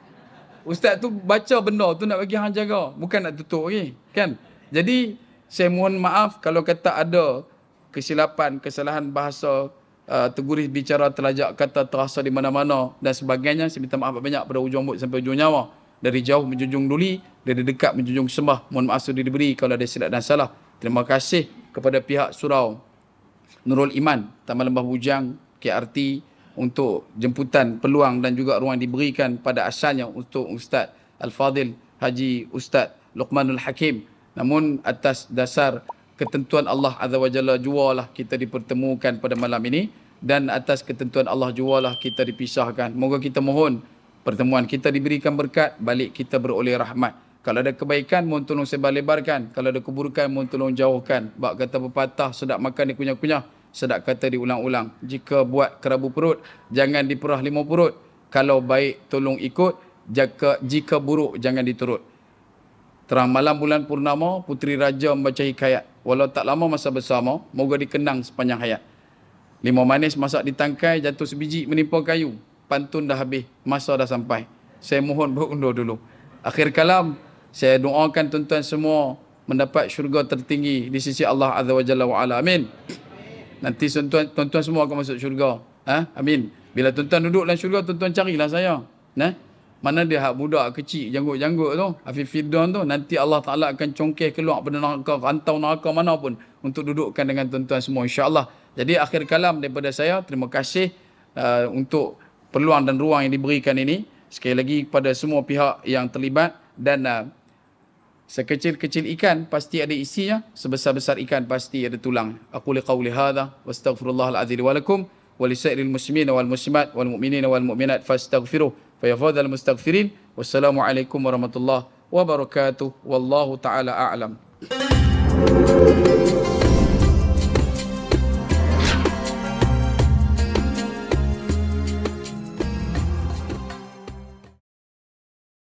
ustaz tu baca benda tu nak bagi hang jaga bukan nak tutup lagi kan jadi saya mohon maaf kalau kata ada kesilapan kesalahan bahasa uh, teguris bicara terlajak kata terasa di mana-mana dan sebagainya saya minta maaf banyak pada ujung rambut sampai ujung nyawa dari jauh menjunjung duli dari dekat menjunjung sembah mohon maaf sudah diberi kalau ada silap dan salah terima kasih kepada pihak surau Nurul Iman Taman Lembah Bujang KRT untuk jemputan peluang dan juga ruang diberikan pada asalnya untuk Ustaz Al-Fadhil Haji Ustaz Luqmanul Hakim. Namun atas dasar ketentuan Allah Azza wa Jalla jualah kita dipertemukan pada malam ini dan atas ketentuan Allah jualah kita dipisahkan. Moga kita mohon pertemuan kita diberikan berkat, balik kita beroleh rahmat. Kalau ada kebaikan, mohon tolong sebar lebarkan. Kalau ada keburukan, mohon tolong jauhkan. Bak kata pepatah, sedap makan dia kunyah-kunyah sedap kata diulang-ulang. Jika buat kerabu perut, jangan diperah lima perut. Kalau baik, tolong ikut. Jika, jika buruk, jangan diturut. Terang malam bulan purnama, putri raja membaca hikayat. Walau tak lama masa bersama, moga dikenang sepanjang hayat. Lima manis masak ditangkai, jatuh sebiji menimpa kayu. Pantun dah habis, masa dah sampai. Saya mohon berundur dulu. Akhir kalam, saya doakan tuan-tuan semua mendapat syurga tertinggi di sisi Allah Azza wa Jalla wa Ala. Amin. Nanti tuan-tuan semua akan masuk syurga. Ha? Amin. Bila tuan-tuan duduk dalam syurga, tuan-tuan carilah saya. Nah, ha? Mana dia hak budak kecil, janggut-janggut tu. Hafiz Fidon tu. Nanti Allah Ta'ala akan congkeh keluar pada neraka, rantau neraka mana pun. Untuk dudukkan dengan tuan-tuan semua. InsyaAllah. Jadi akhir kalam daripada saya. Terima kasih uh, untuk peluang dan ruang yang diberikan ini. Sekali lagi kepada semua pihak yang terlibat. Dan uh, Sekecil-kecil ikan pasti ada isinya, sebesar-besar ikan pasti ada tulang. Aku li qawli hadha wa astaghfirullah al-azhi wa lakum wa li sa'iril muslimin wal muslimat wal mu'minin wal mu'minat fa astaghfiruh fa yafadhal mustaghfirin wassalamualaikum warahmatullahi wabarakatuh wallahu ta'ala a'lam. Thank you.